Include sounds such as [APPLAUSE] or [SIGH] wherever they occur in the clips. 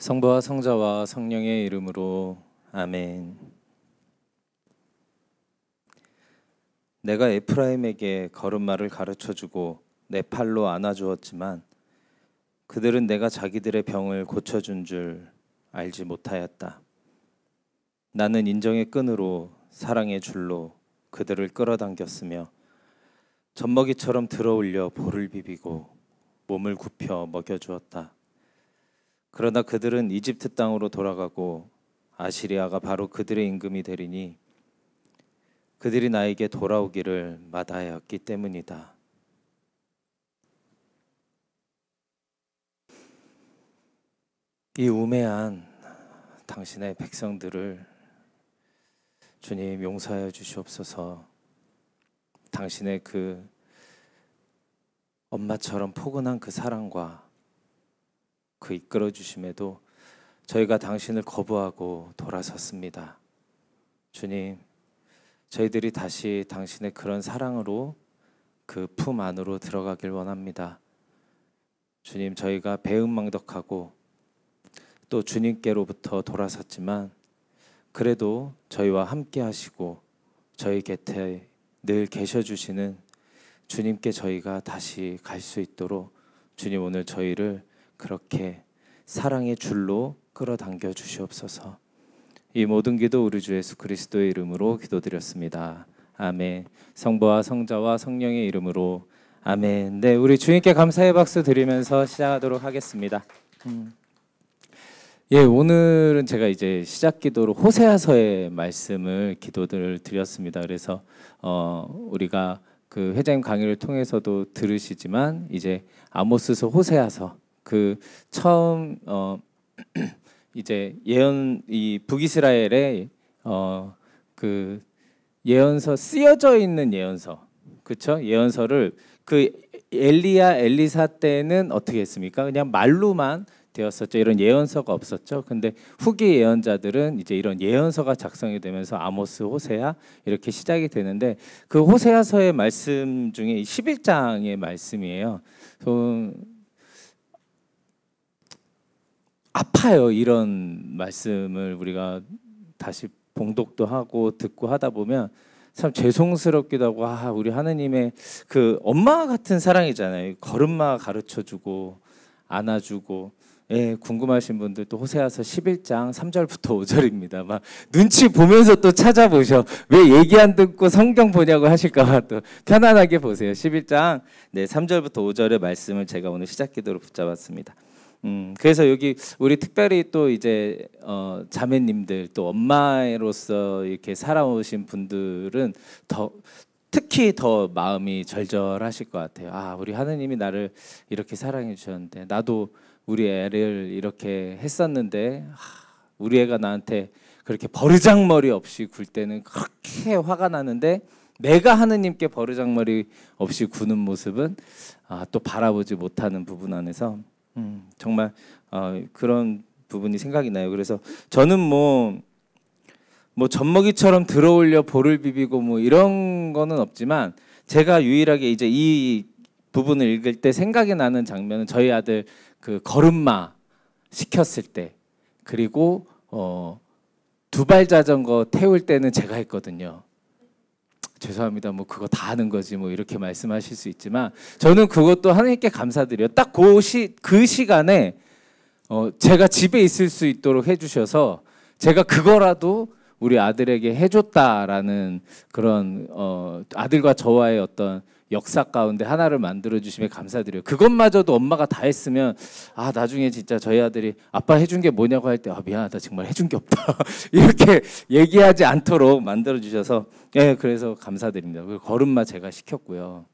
성부와 성자와 성령의 이름으로 아멘. 내가 에프라임에게 걸음마를 가르쳐 주고 내 팔로 안아 주었지만 그들은 내가 자기들의 병을 고쳐준 줄 알지 못하였다. 나는 인정의 끈으로 사랑의 줄로 그들을 끌어당겼으며 젖먹이처럼 들어올려 볼을 비비고 몸을 굽혀 먹여주었다. 그러나 그들은 이집트 땅으로 돌아가고 아시리아가 바로 그들의 임금이 되리니 그들이 나에게 돌아오기를 마다하였기 때문이다. 이 우매한 당신의 백성들을 주님 용서하여 주시옵소서. 당신의 그 엄마처럼 포근한 그 사랑과 그 이끌어 주심에도 저희가 당신을 거부하고 돌아섰습니다. 주님, 저희들이 다시 당신의 그런 사랑으로 그 품 안으로 들어가길 원합니다. 주님, 저희가 배은망덕하고 또 주님께로부터 돌아섰지만 그래도 저희와 함께 하시고 저희 곁에 늘 계셔 주시는 주님께 저희가 다시 갈 수 있도록 주님 오늘 저희를 그렇게 사랑의 줄로 끌어당겨 주시옵소서. 이 모든 기도 우리 주 예수 그리스도의 이름으로 기도드렸습니다. 아멘. 성부와 성자와 성령의 이름으로 아멘. 네, 우리 주님께 감사의 박수 드리면서 시작하도록 하겠습니다. 음. 예, 오늘은 제가 이제 시작 기도로 호세아서의 말씀을 기도를 드렸습니다. 그래서 어, 우리가 그 회장님 강의를 통해서도 들으시지만 이제 아모스서 호세아서 그 처음 어, [CLEARS THROAT] 이제 예언 이 북이스라엘의 어, 그 예언서 쓰여져 있는 예언서 그쵸 예언서를 그 엘리야 엘리사 때는 어떻게 했습니까? 그냥 말로만 되었었죠. 이런 예언서가 없었죠. 근데 후기 예언자들은 이제 이런 예언서가 작성이 되면서 아모스, 호세아 이렇게 시작이 되는데 그 호세아서의 말씀 중에 11장의 말씀이에요. 아파요. 이런 말씀을 우리가 다시 봉독도 하고 듣고 하다 보면 참 죄송스럽기도 하고 아, 우리 하느님의 그 엄마 같은 사랑이잖아요. 걸음마 가르쳐 주고 안아주고 예, 궁금하신 분들 또 호세아서 11장 3절부터 5절입니다. 막 눈치 보면서 또 찾아보셔. 왜 얘기 안 듣고 성경 보냐고 하실까 봐또 편안하게 보세요. 11장 네, 3절부터 5절의 말씀을 제가 오늘 시작 기도로 붙잡았습니다. 음, 그래서 여기 우리 특별히 또 이제 어, 자매님들 또 엄마로서 이렇게 살아오신 분들은 더 특히 더 마음이 절절하실 것 같아요. 아, 우리 하느님이 나를 이렇게 사랑해 주셨는데 나도 우리 애를 이렇게 했었는데 우리 애가 나한테 그렇게 버르장머리 없이 굴 때는 그렇게 화가 나는데 내가 하느님께 버르장머리 없이 구는 모습은 아, 또 바라보지 못하는 부분 안에서 음, 정말 어, 그런 부분이 생각이 나요. 그래서 저는 뭐, 뭐 젖먹이처럼 들어올려 볼을 비비고 뭐 이런 거는 없지만 제가 유일하게 이제 이 부분을 읽을 때 생각이 나는 장면은 저희 아들 그 걸음마 시켰을 때 그리고 어, 두발 자전거 태울 때는 제가 했거든요. 죄송합니다. 뭐 그거 다 아는 거지 뭐 이렇게 말씀하실 수 있지만 저는 그것도 하나님께 감사드려요. 딱그 그 시간에 어 제가 집에 있을 수 있도록 해주셔서 제가 그거라도 우리 아들에게 해줬다라는 그런 어 아들과 저와의 어떤 역사 가운데 하나를 만들어 주심에 감사드려요. 그것마저도 엄마가 다 했으면 아 나중에 진짜 저희 아들이 아빠 해준 게 뭐냐고 할 때아 미안하다 정말 해준 게 없다 [LAUGHS] 이렇게 얘기하지 않도록 만들어 주셔서 예 그래서 감사드립니다. 걸음마 제가 시켰고요.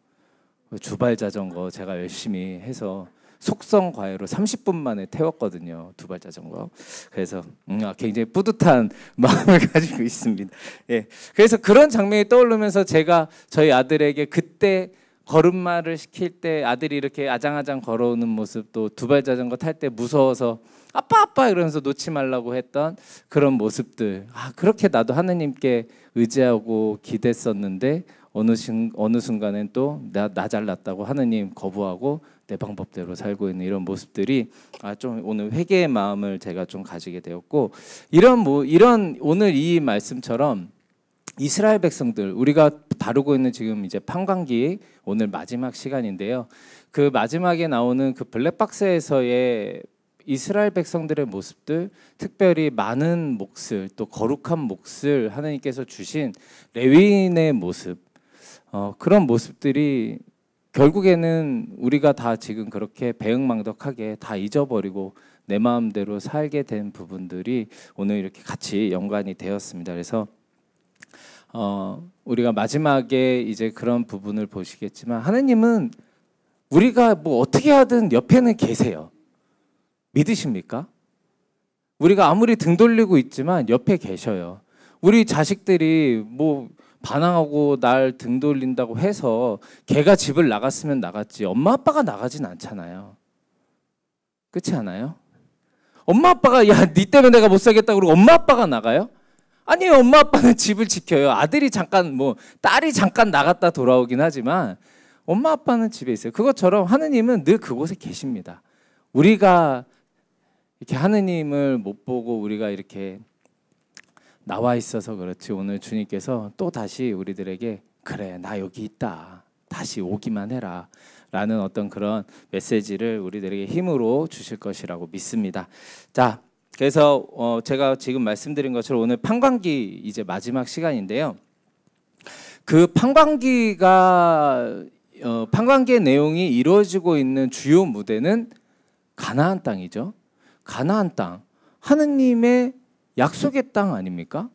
주발 자전거 제가 열심히 해서 속성 과외로 30분 만에 태웠거든요. 두발 자전거. 그래서 음, 아, 굉장히 뿌듯한 [LAUGHS] 마음을 가지고 있습니다. 예. 그래서 그런 장면이 떠오르면서 제가 저희 아들에게 그때 걸음마를 시킬 때 아들이 이렇게 아장아장 걸어오는 모습 또두발 자전거 탈 때 무서워서 아빠 아빠 이러면서 놓지 말라고 했던 그런 모습들 아 그렇게 나도 하느님께 의지하고 기댔었는데 어느, 신, 어느 순간엔 또 나, 나 잘났다고 하느님 거부하고 내 방법대로 살고 있는 이런 모습들이 아 좀 오늘 회개의 마음을 제가 좀 가지게 되었고 이런 뭐 이런 오늘 이 말씀처럼 이스라엘 백성들 우리가 다루고 있는 지금 이제 판관기 오늘 마지막 시간인데요. 그 마지막에 나오는 그 블랙박스에서의 이스라엘 백성들의 모습들, 특별히 많은 몫을 또 거룩한 몫을 하나님께서 주신 레위인의 모습, 어, 그런 모습들이 결국에는 우리가 다 지금 그렇게 배응망덕하게 다 잊어버리고 내 마음대로 살게 된 부분들이 오늘 이렇게 같이 연관이 되었습니다. 그래서 어, 우리가 마지막에 이제 그런 부분을 보시겠지만 하나님은 우리가 뭐 어떻게 하든 옆에는 계세요. 믿으십니까? 우리가 아무리 등 돌리고 있지만 옆에 계셔요. 우리 자식들이 뭐 반항하고 날 등 돌린다고 해서 걔가 집을 나갔으면 나갔지 엄마 아빠가 나가진 않잖아요. 그렇지 않아요? 엄마 아빠가 야니 때문에 내가 못 살겠다 그러고 엄마 아빠가 나가요? 아니 엄마 아빠는 집을 지켜요. 아들이 잠깐 뭐 딸이 잠깐 나갔다 돌아오긴 하지만 엄마 아빠는 집에 있어요. 그것처럼 하느님은 늘 그곳에 계십니다. 우리가 이렇게 하느님을 못 보고 우리가 이렇게 나와 있어서 그렇지 오늘 주님께서 또 다시 우리들에게 그래 나 여기 있다 다시 오기만 해라 라는 어떤 그런 메시지를 우리들에게 힘으로 주실 것이라고 믿습니다. 자 그래서 어 제가 지금 말씀드린 것처럼 오늘 판관기 이제 마지막 시간인데요. 그판관기가 어, 판관기의 내용이 이루어지고 있는 주요 무대는 가나안 땅이죠. 가나안 땅. 하느님의 약속의 땅 아닙니까?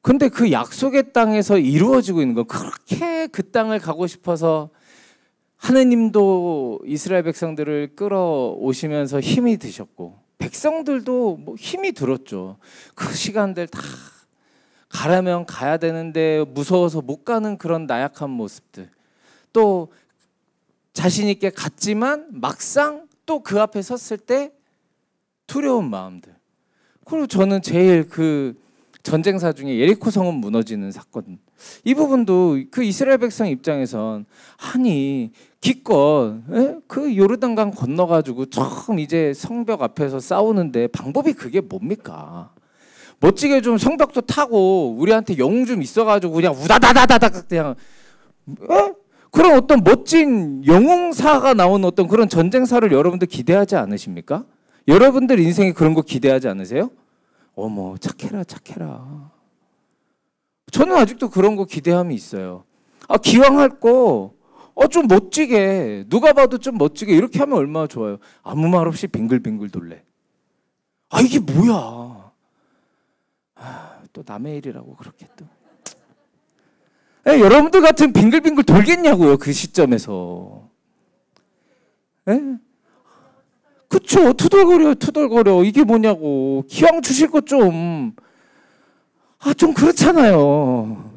근데 그 약속의 땅에서 이루어지고 있는 건 그렇게 그 땅을 가고 싶어서 하느님도 이스라엘 백성들을 끌어오시면서 힘이 드셨고 백성들도 뭐 힘이 들었죠. 그 시간들 다 가라면 가야 되는데 무서워서 못 가는 그런 나약한 모습들. 또 자신 있게 갔지만 막상 또 그 앞에 섰을 때 두려운 마음들. 그리고 저는 제일 그 전쟁사 중에 예리코 성은 무너지는 사건. 이 부분도 그 이스라엘 백성 입장에선 아니 기껏 에? 예? 그 요르단강 건너가지고 처음 이제 성벽 앞에서 싸우는데 방법이 그게 뭡니까? 멋지게 좀 성벽도 타고 우리한테 영웅 좀 있어가지고 그냥 우다다다다닥 그냥 에? 어? 그런 어떤 멋진 영웅사가 나온 어떤 그런 전쟁사를 여러분들 기대하지 않으십니까? 여러분들 인생에 그런 거 기대하지 않으세요? 어머, 뭐, 착해라, 착해라. 저는 아직도 그런 거 기대함이 있어요. 아, 기왕 할 거, 어, 좀 멋지게, 누가 봐도 좀 멋지게, 이렇게 하면 얼마나 좋아요. 아무 말 없이 빙글빙글 돌래. 아, 이게 뭐야. 아, 또 남의 일이라고 그렇게 또. 에, 여러분들 같은 빙글빙글 돌겠냐고요, 그 시점에서. 에? 그쵸 투덜거려 투덜거려 이게 뭐냐고 기왕 주실 것좀아좀 아, 그렇잖아요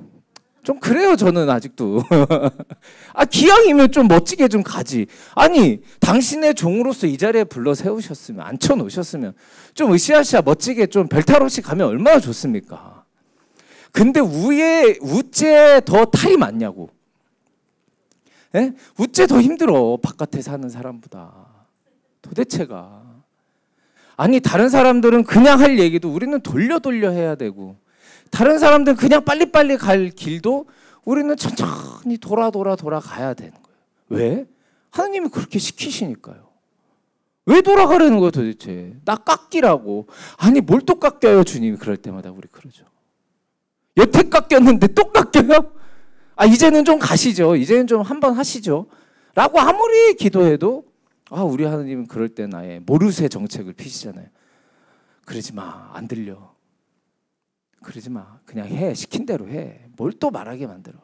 좀 그래요 저는 아직도 [LAUGHS] 아 기왕이면 좀 멋지게 좀 가지 아니 당신의 종으로서 이 자리에 불러 세우셨으면 앉혀 놓으셨으면 좀 으쌰으쌰 멋지게 좀 별탈 없이 가면 얼마나 좋습니까 근데 우에 우째 더 탈이 많냐고 예? 우째 더 힘들어 바깥에 사는 사람보다 도대체가. 아니, 다른 사람들은 그냥 할 얘기도 우리는 돌려 돌려 해야 되고, 다른 사람들은 그냥 빨리빨리 갈 길도 우리는 천천히 돌아 돌아 돌아가야 되는 거예요. 왜? 하느님이 그렇게 시키시니까요. 왜 돌아가려는 거야 도대체? 나 깎이라고. 아니 뭘 또 깎여요 주님이 그럴 때마다 우리 그러죠. 여태 깎였는데 또 깎여요? 아 이제는 좀 가시죠. 이제는 좀 한번 하시죠. 라고 아무리 기도해도 아, 우리 하느님은 그럴 때 나의 모르쇠 정책을 피시잖아요. 그러지 마. 안 들려. 그러지 마. 그냥 해. 시킨 대로 해. 뭘 또 말하게 만들어.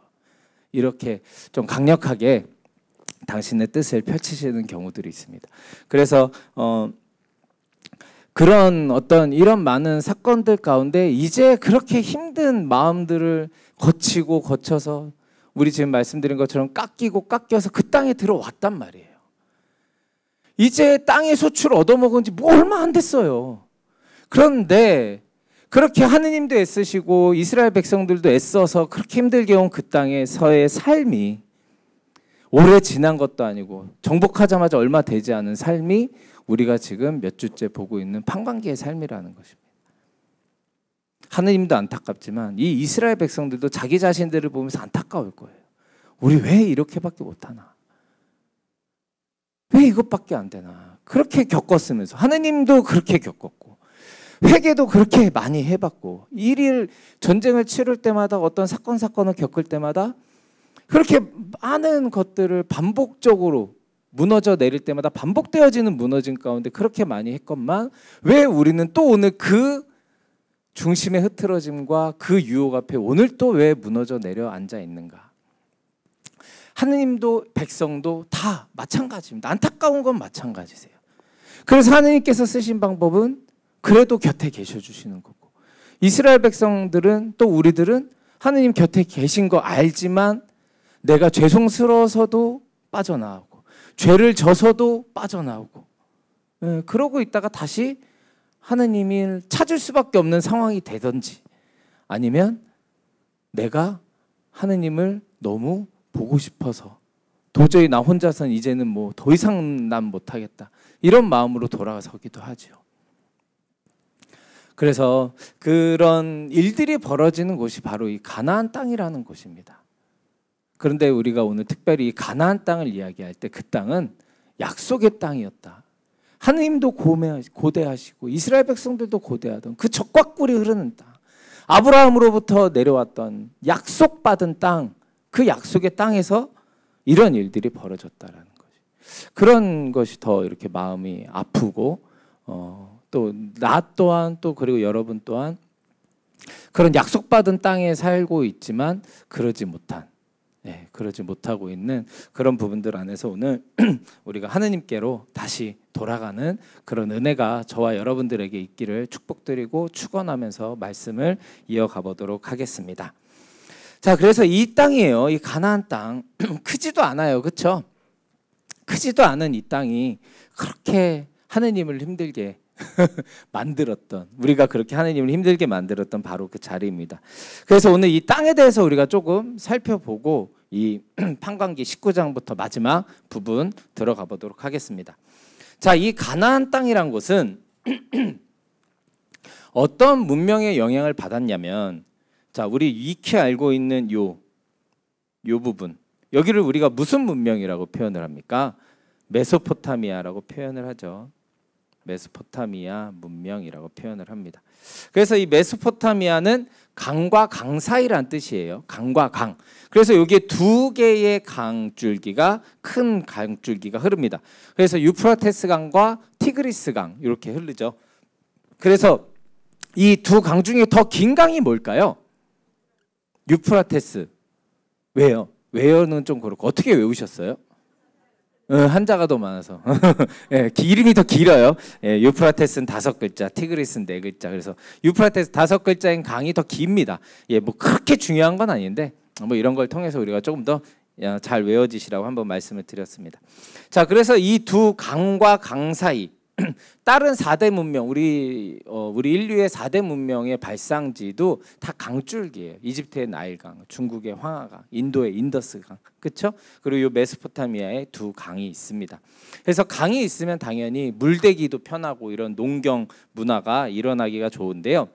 이렇게 좀 강력하게 당신의 뜻을 펼치시는 경우들이 있습니다. 그래서 어 그런 어떤 이런 많은 사건들 가운데 이제 그렇게 힘든 마음들을 거치고 거쳐서 우리 지금 말씀드린 것처럼 깎이고 깎여서 그 땅에 들어왔단 말이에요. 이제 땅의 소출 얻어먹은 지 뭐 얼마 안 됐어요. 그런데 그렇게 하느님도 애쓰시고 이스라엘 백성들도 애써서 그렇게 힘들게 온 그 땅에서의 삶이 오래 지난 것도 아니고 정복하자마자 얼마 되지 않은 삶이 우리가 지금 몇 주째 보고 있는 판관기의 삶이라는 것입니다. 하느님도 안타깝지만 이 이스라엘 백성들도 자기 자신들을 보면서 안타까울 거예요. 우리 왜 이렇게밖에 못하나? 왜 이것밖에 안 되나. 그렇게 겪었으면서 하느님도 그렇게 겪었고 회개도 그렇게 많이 해봤고 일일 전쟁을 치를 때마다 어떤 사건 사건을 겪을 때마다 그렇게 많은 것들을 반복적으로 무너져 내릴 때마다 반복되어지는 무너짐 가운데 그렇게 많이 했건만 왜 우리는 또 오늘 그 중심의 흐트러짐과 그 유혹 앞에 오늘 또 왜 무너져 내려 앉아 있는가? 하느님도 백성도 다 마찬가지입니다. 안타까운 건 마찬가지세요. 그래서 하느님께서 쓰신 방법은 그래도 곁에 계셔 주시는 거고 이스라엘 백성들은 또 우리들은 하느님 곁에 계신 거 알지만 내가 죄송스러워서도 빠져나오고 죄를 져서도 빠져나오고 예, 그러고 있다가 다시 하느님을 찾을 수밖에 없는 상황이 되든지 아니면 내가 하느님을 너무 보고 싶어서 도저히 나 혼자서는 이제는 뭐 더 이상 난 못하겠다 이런 마음으로 돌아서기도 하지요. 그래서 그런 일들이 벌어지는 곳이 바로 이 가나안 땅이라는 곳입니다. 그런데 우리가 오늘 특별히 가나안 땅을 이야기할 때 그 땅은 약속의 땅이었다. 하느님도 고대하시고 이스라엘 백성들도 고대하던 그 적과 꿀이 흐르는 땅. 아브라함으로부터 내려왔던 약속받은 땅. 그 약속의 땅에서 이런 일들이 벌어졌다라는 것이 그런 것이 더 이렇게 마음이 아프고 어, 또나 또한 또 그리고 여러분 또한 그런 약속받은 땅에 살고 있지만 그러지 못한 네, 그러지 못하고 있는 그런 부분들 안에서 오늘 [CLEARS THROAT] 우리가 하느님께로 다시 돌아가는 그런 은혜가 저와 여러분들에게 있기를 축복드리고 축원하면서 말씀을 이어가 보도록 하겠습니다. 자, 그래서 이 땅이에요. 이 가나안 땅. [CLEARS THROAT] 크지도 않아요. 그렇죠? 크지도 않은 이 땅이 그렇게 하느님을 힘들게 [LAUGHS] 만들었던 우리가 그렇게 하느님을 힘들게 만들었던 바로 그 자리입니다. 그래서 오늘 이 땅에 대해서 우리가 조금 살펴보고 이 [CLEARS THROAT] 판관기 19장부터 마지막 부분 들어가 보도록 하겠습니다. 자, 이 가나안 땅이란 곳은 [CLEARS THROAT] 어떤 문명의 영향을 받았냐면 자, 우리 익히 알고 있는 요, 요 부분. 여기를 우리가 무슨 문명이라고 표현을 합니까? 메소포타미아라고 표현을 하죠. 메소포타미아 문명이라고 표현을 합니다. 그래서 이 메소포타미아는 강과 강 사이란 뜻이에요. 강과 강. 그래서 여기에 두 개의 강줄기가 큰 강줄기가 흐릅니다. 그래서 유프라테스 강과 티그리스 강 이렇게 흐르죠. 그래서 이 두 강 중에 더 긴 강이 뭘까요? 유프라테스. 왜요? 왜요는 좀 그렇고 어떻게 외우셨어요? 어, 한자가 더 많아서 [LAUGHS] 예, 이름이 더 길어요. 예, 유프라테스는 다섯 글자, 티그리스는 네 글자. 그래서 유프라테스 다섯 글자인 강이 더 깁니다. 예, 뭐 그렇게 중요한 건 아닌데 뭐 이런 걸 통해서 우리가 조금 더잘 어, 외워지시라고 한번 말씀을 드렸습니다. 자, 그래서 이 두 강과 강 사이 [CLEARS THROAT] 다른 4대 문명 우리 어, 우리 인류의 4대 문명의 발상지도 다 강줄기예요. 이집트의 나일강, 중국의 황하강, 인도의 인더스강. 그렇죠? 그리고 요 메소포타미아에 두 강이 있습니다. 그래서 강이 있으면 당연히 물대기도 편하고 이런 농경 문화가 일어나기가 좋은데요.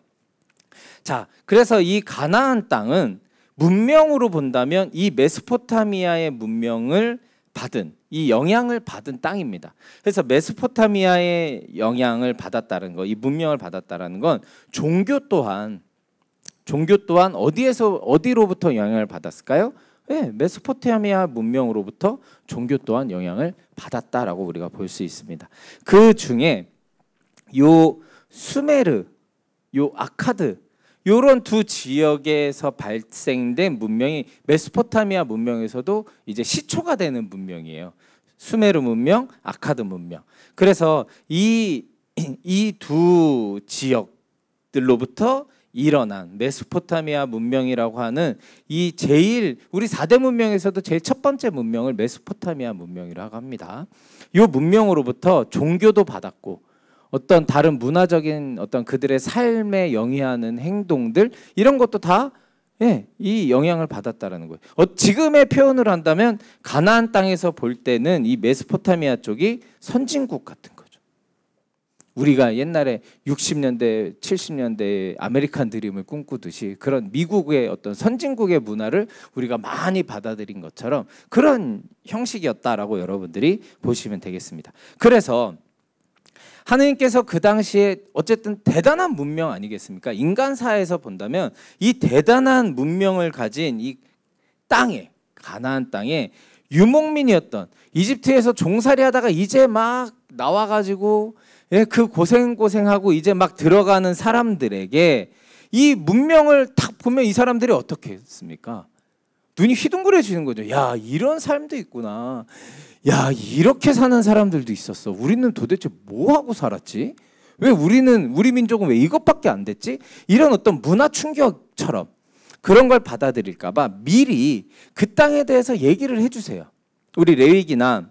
자, 그래서 이 가나안 땅은 문명으로 본다면 이 메소포타미아의 문명을 받은 이 영향을 받은 땅입니다. 그래서 메소포타미아의 영향을 받았다는 거, 이 문명을 받았다라는 건 종교 또한 종교 또한 어디에서 어디로부터 영향을 받았을까요? 네, 메소포타미아 문명으로부터 종교 또한 영향을 받았다라고 우리가 볼 수 있습니다. 그 중에 요 수메르, 요 아카드 이런두 지역에서 발생된 문명이 메소포타미아 문명에서도 이제 시초가 되는 문명이에요. 수메르 문명, 아카드 문명. 그래서 이 이 두 [CLEARS THROAT] 지역들로부터 일어난 메소포타미아 문명이라고 하는 이 제일 우리 4대 문명에서도 제일 첫 번째 문명을 메소포타미아 문명이라고 합니다. 이 문명으로부터 종교도 받았고 어떤 다른 문화적인 어떤 그들의 삶에 영위하는 행동들 이런 것도 다 예, 이 영향을 받았다라는 거예요. 어, 지금의 표현을 한다면 가나안 땅에서 볼 때는 이 메소포타미아 쪽이 선진국 같은 거죠. 우리가 옛날에 60년대, 70년대 아메리칸 드림을 꿈꾸듯이 그런 미국의 어떤 선진국의 문화를 우리가 많이 받아들인 것처럼 그런 형식이었다라고 여러분들이 보시면 되겠습니다. 그래서 하느님께서 그 당시에 어쨌든 대단한 문명 아니겠습니까? 인간사에서 본다면 이 대단한 문명을 가진 이 땅에 가나안 땅에 유목민이었던 이집트에서 종살이 하다가 이제 막 나와 가지고 예, 그 고생 고생하고 이제 막 들어가는 사람들에게 이 문명을 딱 보면 이 사람들이 어떻게 했습니까? 눈이 휘둥그레지는 거죠. 야, 이런 삶도 있구나. 야, 이렇게 사는 사람들도 있었어. 우리는 도대체 뭐 하고 살았지? 왜 우리는 우리 민족은 왜 이것밖에 안 됐지? 이런 어떤 문화 충격처럼 그런 걸 받아들일까 봐 미리 그 땅에 대해서 얘기를 해 주세요. 우리 레위기나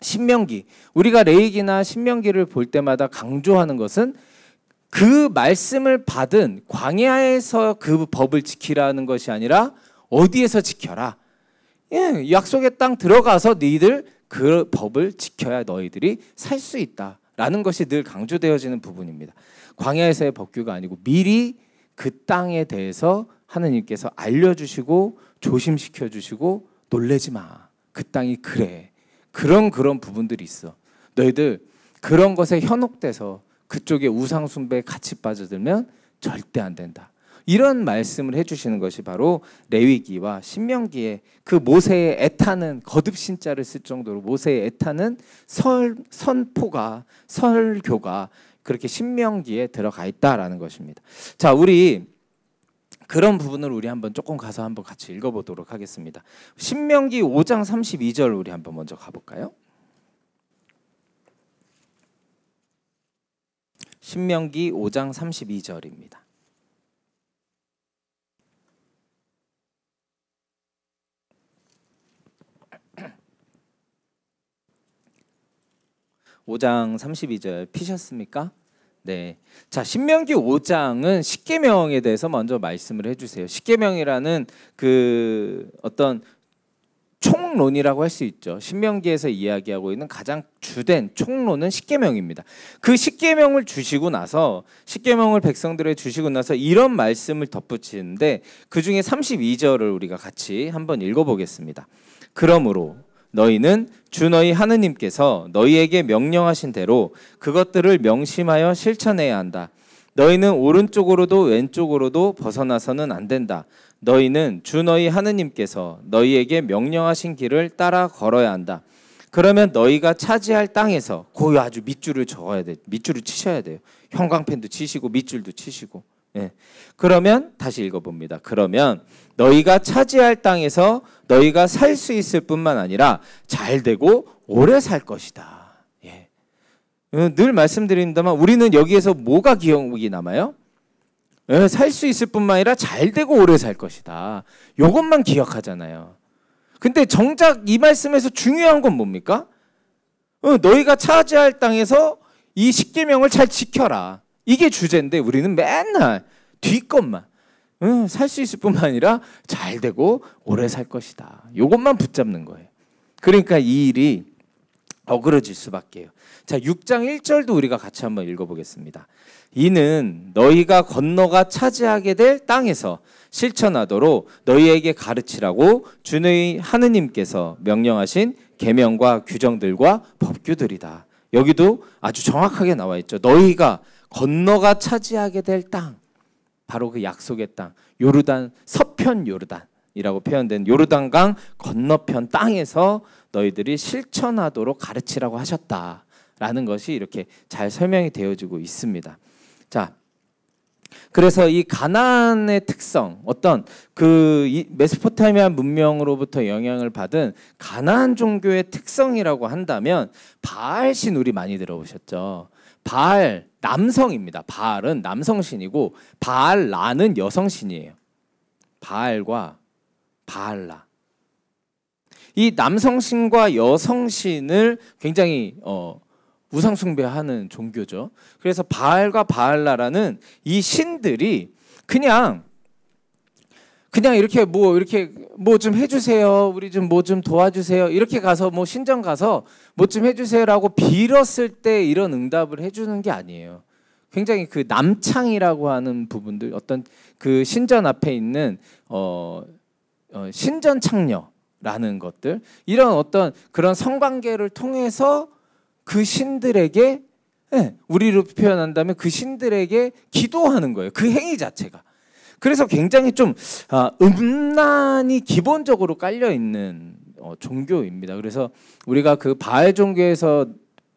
신명기 우리가 레위기나 신명기를 볼 때마다 강조하는 것은 그 말씀을 받은 광야에서 그 법을 지키라는 것이 아니라 어디에서 지켜라. 예, 약속의 땅 들어가서 너희들 그 법을 지켜야 너희들이 살 수 있다라는 것이 늘 강조되어지는 부분입니다. 광야에서의 법규가 아니고 미리 그 땅에 대해서 하느님께서 알려주시고 조심시켜 주시고 놀래지 마. 그 땅이 그래. 그런 그런 부분들이 있어. 너희들 그런 것에 현혹돼서 그쪽에 우상숭배에 같이 빠져들면 절대 안 된다. 이런 말씀을 해주시는 것이 바로 레위기와 신명기에 그 모세의 애타는 거듭 신자를 쓸 정도로 모세의 애타는 설, 선포가 설교가 그렇게 신명기에 들어가 있다라는 것입니다. 자 우리 그런 부분을 우리 한번 조금 가서 한번 같이 읽어보도록 하겠습니다. 신명기 5장 32절 우리 한번 먼저 가볼까요? 신명기 5장 32절입니다. 5장 32절 피셨습니까? 네. 자, 신명기 5장은 십계명에 대해서 먼저 말씀을 해 주세요. 십계명이라는 그 어떤 총론이라고 할 수 있죠. 신명기에서 이야기하고 있는 가장 주된 총론은 십계명입니다. 그 십계명을 주시고 나서 십계명을 백성들에 주시고 나서 이런 말씀을 덧붙이는데 그 중에 32절을 우리가 같이 한번 읽어 보겠습니다. 그러므로 너희는 주 너희 하느님께서 너희에게 명령하신 대로 그것들을 명심하여 실천해야 한다. 너희는 오른쪽으로도 왼쪽으로도 벗어나서는 안 된다. 너희는 주 너희 하느님께서 너희에게 명령하신 길을 따라 걸어야 한다. 그러면 너희가 차지할 땅에서 고요 아주 밑줄을 적어야 돼. 밑줄을 치셔야 돼요. 형광펜도 치시고 밑줄도 치시고. 예. 그러면 다시 읽어봅니다. 그러면 너희가 차지할 땅에서 너희가 살 수 있을 뿐만 아니라 잘 되고 오래 살 것이다. 예. 어, 늘 말씀드린다만 우리는 여기에서 뭐가 기억이 남아요? 예, 살 수 있을 뿐만 아니라 잘 되고 오래 살 것이다. 요것만 기억하잖아요. 근데 정작 이 말씀에서 중요한 건 뭡니까? 어, 너희가 차지할 땅에서 이 십계명을 잘 지켜라. 이게 주제인데 우리는 맨날 뒷것만 응, 살수 있을 뿐만 아니라 잘 되고 오래 살 것이다. 이것만 붙잡는 거예요. 그러니까 이 일이 어그러질 수밖에요. 자, 6장 1절도 우리가 같이 한번 읽어보겠습니다. 이는 너희가 건너가 차지하게 될 땅에서 실천하도록 너희에게 가르치라고 주의 하느님께서 명령하신 계명과 규정들과 법규들이다. 여기도 아주 정확하게 나와 있죠. 너희가 건너가 차지하게 될 땅, 바로 그 약속의 땅, 요르단 서편 요르단이라고 표현된 요르단강 건너편 땅에서 너희들이 실천하도록 가르치라고 하셨다라는 것이 이렇게 잘 설명이 되어지고 있습니다. 자, 그래서 이 가나안의 특성, 어떤 그 메소포타미아 문명으로부터 영향을 받은 가나안 종교의 특성이라고 한다면 바알신 우리 많이 들어보셨죠. 바알 남성입니다. 바알은 남성 신이고 바알라는 여성 신이에요. 바알과 바알라. 이 남성 신과 여성 신을 굉장히 어, 우상 숭배하는 종교죠. 그래서 바알과 바알라라는 이 신들이 그냥 그냥 이렇게 뭐 이렇게 뭐 좀 해주세요. 우리 좀 뭐좀 뭐 도와주세요. 이렇게 가서 뭐 신전 가서 뭐 좀 해주세요라고 빌었을 때 이런 응답을 해주는 게 아니에요. 굉장히 그 남창이라고 하는 부분들 어떤 그 신전 앞에 있는 어, 어 신전 창녀라는 것들 이런 어떤 그런 성관계를 통해서 그 신들에게 네, 우리로 표현한다면 그 신들에게 기도하는 거예요. 그 행위 자체가. 그래서 굉장히 좀 아, 음란이 기본적으로 깔려 있는 어, 종교입니다. 그래서 우리가 그 바알 종교에서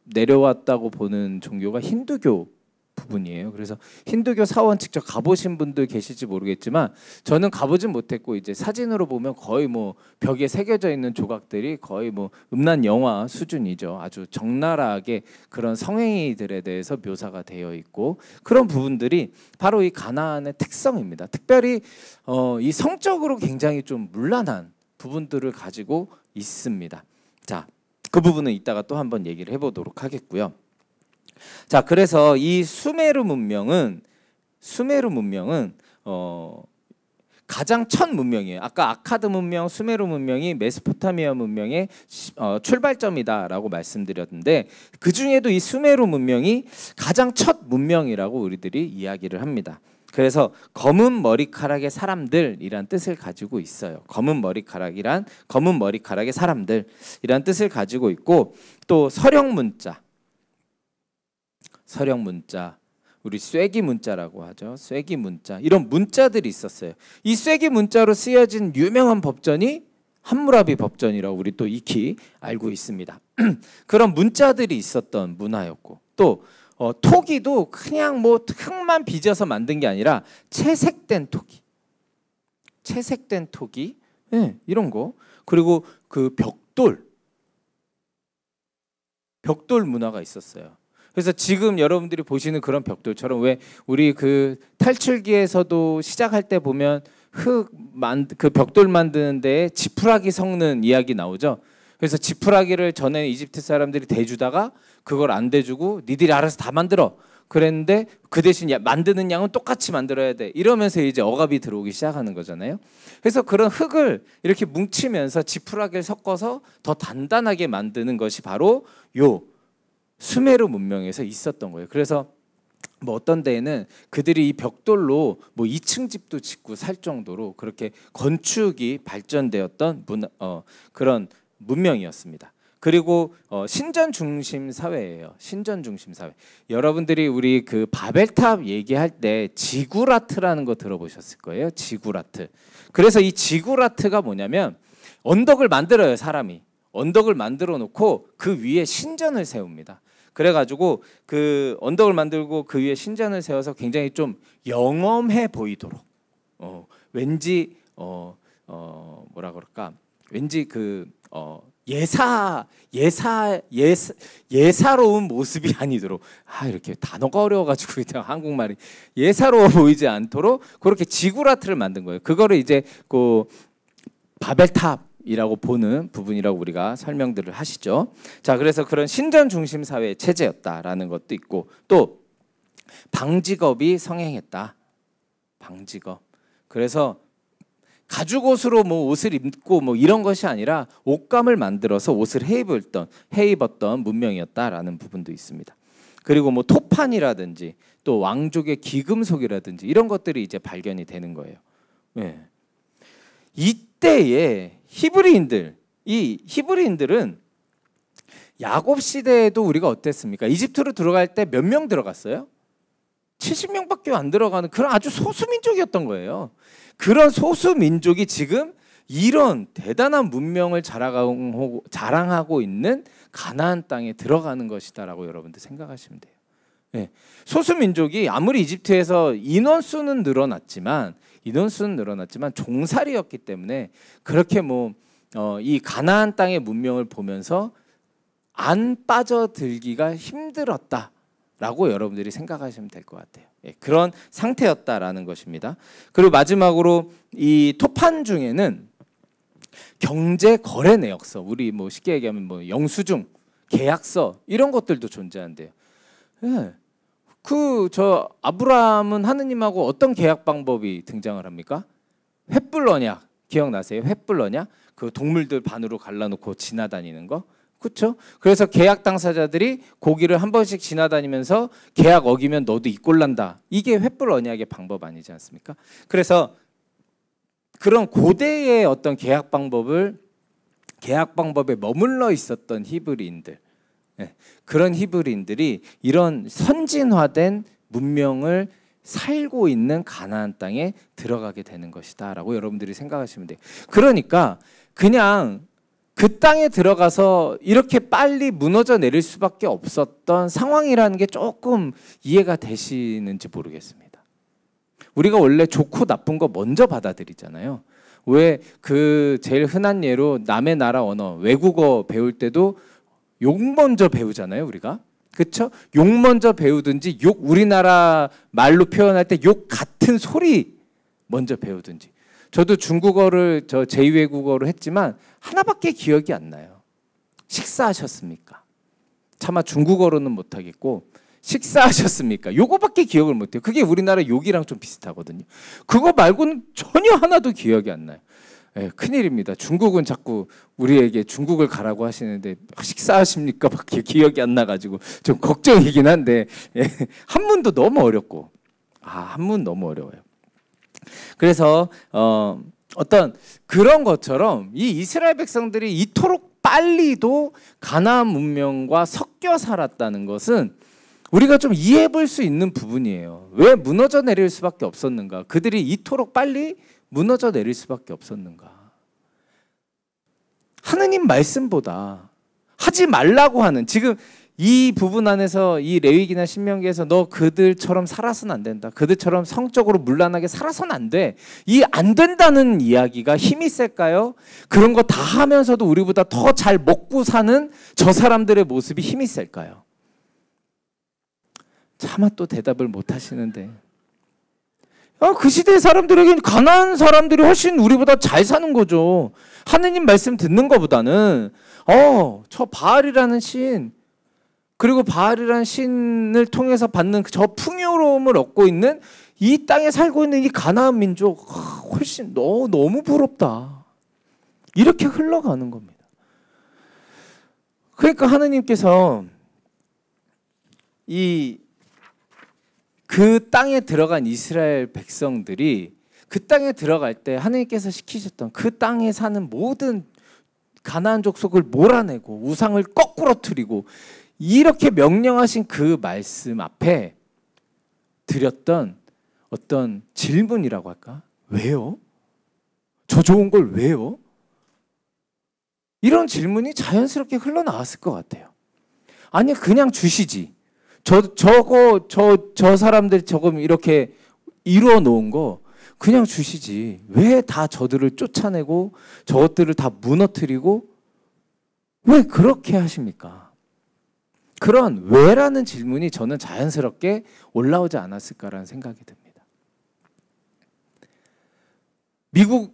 내려왔다고 보는 종교가 힌두교 부분이에요. 그래서 힌두교 사원 직접 가보신 분들 계실지 모르겠지만 저는 가보진 못했고 이제 사진으로 보면 거의 뭐 벽에 새겨져 있는 조각들이 거의 뭐 음란 영화 수준이죠. 아주 적나라하게 그런 성행위들에 대해서 묘사가 되어 있고 그런 부분들이 바로 이 가나안의 특성입니다. 특별히 어, 이 성적으로 굉장히 좀 문란한 부분들을 가지고 있습니다. 자, 그 부분은 이따가 또 한번 얘기를 해보도록 하겠고요. 자, 그래서 이 수메르 문명은 수메르 문명은 어 가장 첫 문명이에요. 아까 아카드 문명, 수메르 문명이 메소포타미아 문명의 어, 출발점이다라고 말씀드렸는데 그 중에도 이 수메르 문명이 가장 첫 문명이라고 우리들이 이야기를 합니다. 그래서 검은 머리카락의 사람들이란 뜻을 가지고 있어요. 검은 머리카락이란 검은 머리카락의 사람들이란 뜻을 가지고 있고 또 서령 문자 서령 문자, 우리 쐐기 문자라고 하죠. 쐐기 문자. 이런 문자들이 있었어요. 이 쐐기 문자로 쓰여진 유명한 법전이 함무라비 법전이라고 우리 또 익히 알고 있습니다. [CLEARS THROAT] 그런 문자들이 있었던 문화였고 또 어, 토기도 그냥 뭐 흙만 빚어서 만든 게 아니라 채색된 토기. 채색된 토기. 네, 이런 거. 그리고 그 벽돌. 벽돌 문화가 있었어요. 그래서 지금 여러분들이 보시는 그런 벽돌처럼 왜 우리 그 탈출기에서도 시작할 때 보면 흙 만 그 벽돌 만드는데 지푸라기 섞는 이야기 나오죠. 그래서 지푸라기를 전에 이집트 사람들이 대주다가 그걸 안 대주고 니들이 알아서 다 만들어. 그랬는데 그 대신 만드는 양은 똑같이 만들어야 돼. 이러면서 이제 억압이 들어오기 시작하는 거잖아요. 그래서 그런 흙을 이렇게 뭉치면서 지푸라기를 섞어서 더 단단하게 만드는 것이 바로 요 수메르 문명에서 있었던 거예요. 그래서 뭐 어떤 데에는 그들이 이 벽돌로 뭐 2층 집도 짓고 살 정도로 그렇게 건축이 발전되었던 문, 어, 그런 문명이었습니다. 그리고 어, 신전 중심 사회예요. 신전 중심 사회. 여러분들이 우리 그 바벨탑 얘기할 때 지구라트라는 거 들어보셨을 거예요. 지구라트. 그래서 이 지구라트가 뭐냐면 언덕을 만들어요 사람이. 언덕을 만들어 놓고 그 위에 신전을 세웁니다. 그래가지고 그 언덕을 만들고 그 위에 신전을 세워서 굉장히 좀 영험해 보이도록 어, 왠지 어, 어, 뭐라 그럴까 왠지 그 어, 예사 예사 예사 예사로운 모습이 [LAUGHS] 아니도록 아 이렇게 단어가 어려워가지고 그냥 한국말이 예사로워 보이지 않도록 그렇게 지구라트를 만든 거예요. 그거를 이제 그 바벨탑 이라고 보는 부분이라고 우리가 설명들을 하시죠. 자, 그래서 그런 신전 중심 사회 체제였다라는 것도 있고 또 방직업이 성행했다. 방직업. 그래서 가죽 옷으로 뭐 옷을 입고 뭐 이런 것이 아니라 옷감을 만들어서 옷을 해 입었던 해 입었던 문명이었다라는 부분도 있습니다. 그리고 뭐 토판이라든지 또 왕족의 기금속이라든지 이런 것들이 이제 발견이 되는 거예요. 네. 이때의 히브리인들 이 히브리인들은 야곱 시대에도 우리가 어땠습니까? 이집트로 들어갈 때 몇 명 들어갔어요? 70명밖에 안 들어가는 그런 아주 소수 민족이었던 거예요. 그런 소수 민족이 지금 이런 대단한 문명을 자랑하고, 있는 가나안 땅에 들어가는 것이다라고 여러분들 생각하시면 돼요. 예. 소수 민족이 아무리 이집트에서 인원 수는 늘어났지만 인원수는 늘어났지만 종살이였기 때문에 그렇게 뭐이 어, 가나안 땅의 문명을 보면서 안 빠져들기가 힘들었다라고 여러분들이 생각하시면 될 것 같아요. 예, 그런 상태였다라는 것입니다. 그리고 마지막으로 이 토판 중에는 경제 거래 내역서, 우리 뭐 쉽게 얘기하면 뭐 영수증, 계약서 이런 것들도 존재한대요. 예. 그저 아브라함은 하느님하고 어떤 계약 방법이 등장을 합니까? 횃불 언약 기억나세요? 횃불 언약 그 동물들 반으로 갈라놓고 지나다니는 거 그렇죠? 그래서 계약 당사자들이 고기를 한 번씩 지나다니면서 계약 어기면 너도 이꼴난다. 이게 횃불 언약의 방법 아니지 않습니까? 그래서 그런 고대의 어떤 계약 방법을 계약 방법에 머물러 있었던 히브리인들 예, 그런 히브리인들이 이런 선진화된 문명을 살고 있는 가나안 땅에 들어가게 되는 것이다라고 여러분들이 생각하시면 돼요. 그러니까 그냥 그 땅에 들어가서 이렇게 빨리 무너져 내릴 수밖에 없었던 상황이라는 게 조금 이해가 되시는지 모르겠습니다. 우리가 원래 좋고 나쁜 거 먼저 받아들이잖아요. 왜 그 제일 흔한 예로 남의 나라 언어, 외국어 배울 때도 욕 먼저 배우잖아요, 우리가. 그쵸? 욕 먼저 배우든지, 욕 우리나라 말로 표현할 때 욕 같은 소리 먼저 배우든지. 저도 중국어를 저 제2외국어로 했지만 하나밖에 기억이 안 나요. 식사하셨습니까? 차마 중국어로는 못하겠고, 식사하셨습니까? 요거밖에 기억을 못해요. 그게 우리나라 욕이랑 좀 비슷하거든요. 그거 말고는 전혀 하나도 기억이 안 나요. 예, 큰일입니다. 중국은 자꾸 우리에게 중국을 가라고 하시는데 식사하십니까? 밖에 기억이 안 나가지고 좀 걱정이긴 한데 예, 한문도 너무 어렵고 아 한문 너무 어려워요. 그래서 어, 어떤 그런 것처럼 이 이스라엘 백성들이 이토록 빨리도 가나안 문명과 섞여 살았다는 것은 우리가 좀 이해해 볼 수 있는 부분이에요. 왜 무너져 내릴 수밖에 없었는가? 그들이 이토록 빨리 무너져 내릴 수밖에 없었는가? 하느님 말씀보다 하지 말라고 하는 지금 이 부분 안에서 이 레위기나 신명기에서 너 그들처럼 살아서안 된다. 그들처럼 성적으로 물란하게 살아서안 돼. 이 안 된다는 이야기가 힘이 셀까요? 그런 거 다 하면서도 우리보다 더 잘 먹고 사는 저 사람들의 모습이 힘이 셀까요? 차마 또 대답을 못 하시는데 아, 그 시대 사람들에게는 가난한 사람들이 훨씬 우리보다 잘 사는 거죠. 하느님 말씀 듣는 것보다는 어, 저 바알이라는 신 그리고 바알이라는 신을 통해서 받는 그 저 풍요로움을 얻고 있는 이 땅에 살고 있는 이 가나안 민족 아, 훨씬 너, 너무 부럽다. 이렇게 흘러가는 겁니다. 그러니까 하느님께서 이그 땅에 들어간 이스라엘 백성들이 그 땅에 들어갈 때 하나님께서 시키셨던 그 땅에 사는 모든 가나안 족속을 몰아내고 우상을 거꾸로 트리고 이렇게 명령하신 그 말씀 앞에 드렸던 어떤 질문이라고 할까? 왜요? 저 좋은 걸 왜요? 이런 질문이 자연스럽게 흘러나왔을 것 같아요. 아니, 그냥 주시지. 저 저거 저저 사람들 저금 이렇게 이루어 놓은 거 그냥 주시지. 왜 다 저들을 쫓아내고 저것들을 다 무너뜨리고 왜 그렇게 하십니까? 그런 왜라는 질문이 저는 자연스럽게 올라오지 않았을까라는 생각이 듭니다. 미국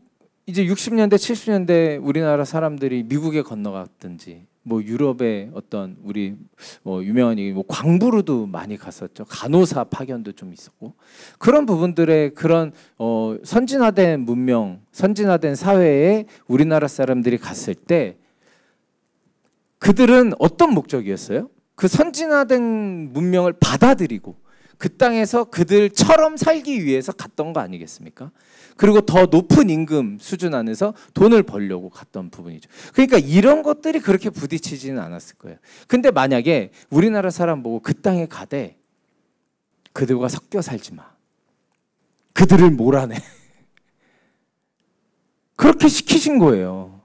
이제 60년대 70년대 우리나라 사람들이 미국에 건너갔든지 뭐 유럽의 어떤 우리 뭐 유명한 얘기 뭐 광부로도 많이 갔었죠. 간호사 파견도 좀 있었고 그런 부분들의 그런 어 선진화된 문명, 선진화된 사회에 우리나라 사람들이 갔을 때 그들은 어떤 목적이었어요? 그 선진화된 문명을 받아들이고 그 땅에서 그들처럼 살기 위해서 갔던 거 아니겠습니까? 그리고 더 높은 임금 수준 안에서 돈을 벌려고 갔던 부분이죠. 그러니까 이런 것들이 그렇게 부딪히지는 않았을 거예요. 근데 만약에 우리나라 사람 보고 그 땅에 가되 그들과 섞여 살지 마. 그들을 몰아내. [LAUGHS] 그렇게 시키신 거예요.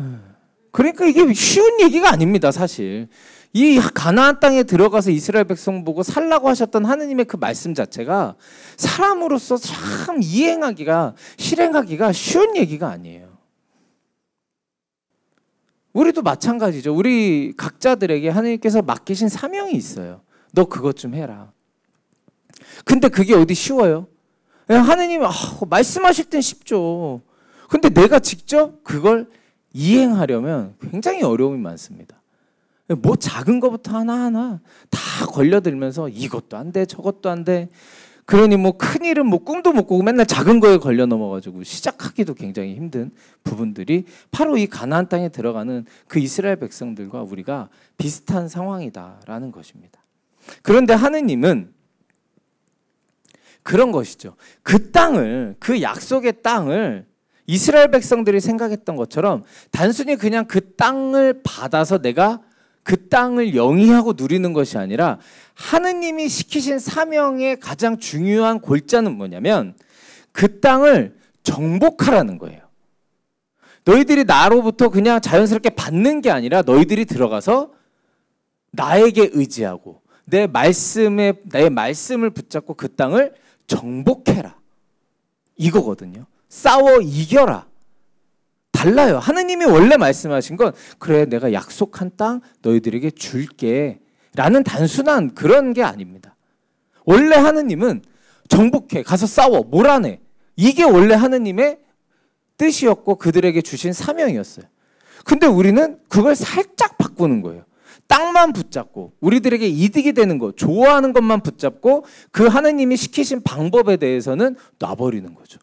예. 그러니까 이게 쉬운 얘기가 아닙니다, 사실. 이 가나안 땅에 들어가서 이스라엘 백성 보고 살라고 하셨던 하느님의 그 말씀 자체가 사람으로서 참 이행하기가 실행하기가 쉬운 얘기가 아니에요. 우리도 마찬가지죠. 우리 각자들에게 하느님께서 맡기신 사명이 있어요. 너 그것 좀 해라. 근데 그게 어디 쉬워요? 하느님 아, 말씀하실 땐 쉽죠. 근데 내가 직접 그걸 이행하려면 굉장히 어려움이 많습니다. 뭐 작은 것부터 하나하나 다 걸려들면서 이것도 안 돼, 저것도 안 돼. 그러니 뭐 큰일은 뭐 꿈도 못 꾸고 맨날 작은 거에 걸려 넘어가지고 시작하기도 굉장히 힘든 부분들이 바로 이 가나안 땅에 들어가는 그 이스라엘 백성들과 우리가 비슷한 상황이다라는 것입니다. 그런데 하느님은 그런 것이죠. 그 땅을 그 약속의 땅을 이스라엘 백성들이 생각했던 것처럼 단순히 그냥 그 땅을 받아서 내가 그 땅을 영위하고 누리는 것이 아니라 하느님이 시키신 사명의 가장 중요한 골자는 뭐냐면 그 땅을 정복하라는 거예요. 너희들이 나로부터 그냥 자연스럽게 받는 게 아니라 너희들이 들어가서 나에게 의지하고 내 말씀에 내 말씀을 붙잡고 그 땅을 정복해라. 이거거든요. 싸워 이겨라. 달라요. 하느님이 원래 말씀하신 건 그래 내가 약속한 땅 너희들에게 줄게 라는 단순한 그런 게 아닙니다. 원래 하느님은 정복해 가서 싸워 몰아내 이게 원래 하느님의 뜻이었고 그들에게 주신 사명이었어요. 근데 우리는 그걸 살짝 바꾸는 거예요. 땅만 붙잡고 우리들에게 이득이 되는 거 좋아하는 것만 붙잡고 그 하느님이 시키신 방법에 대해서는 놔버리는 거죠.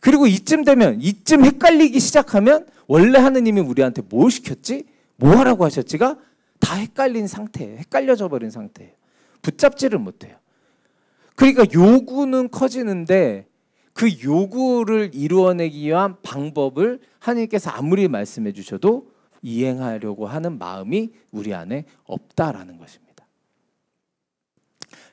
그리고 이쯤 되면 이쯤 헷갈리기 시작하면 원래 하느님이 우리한테 뭘 시켰지? 뭐 하라고 하셨지가 다 헷갈린 상태예요. 헷갈려져 버린 상태예요. 붙잡지를 못해요. 그러니까 요구는 커지는데 그 요구를 이루어내기 위한 방법을 하느님께서 아무리 말씀해 주셔도 이행하려고 하는 마음이 우리 안에 없다라는 것입니다.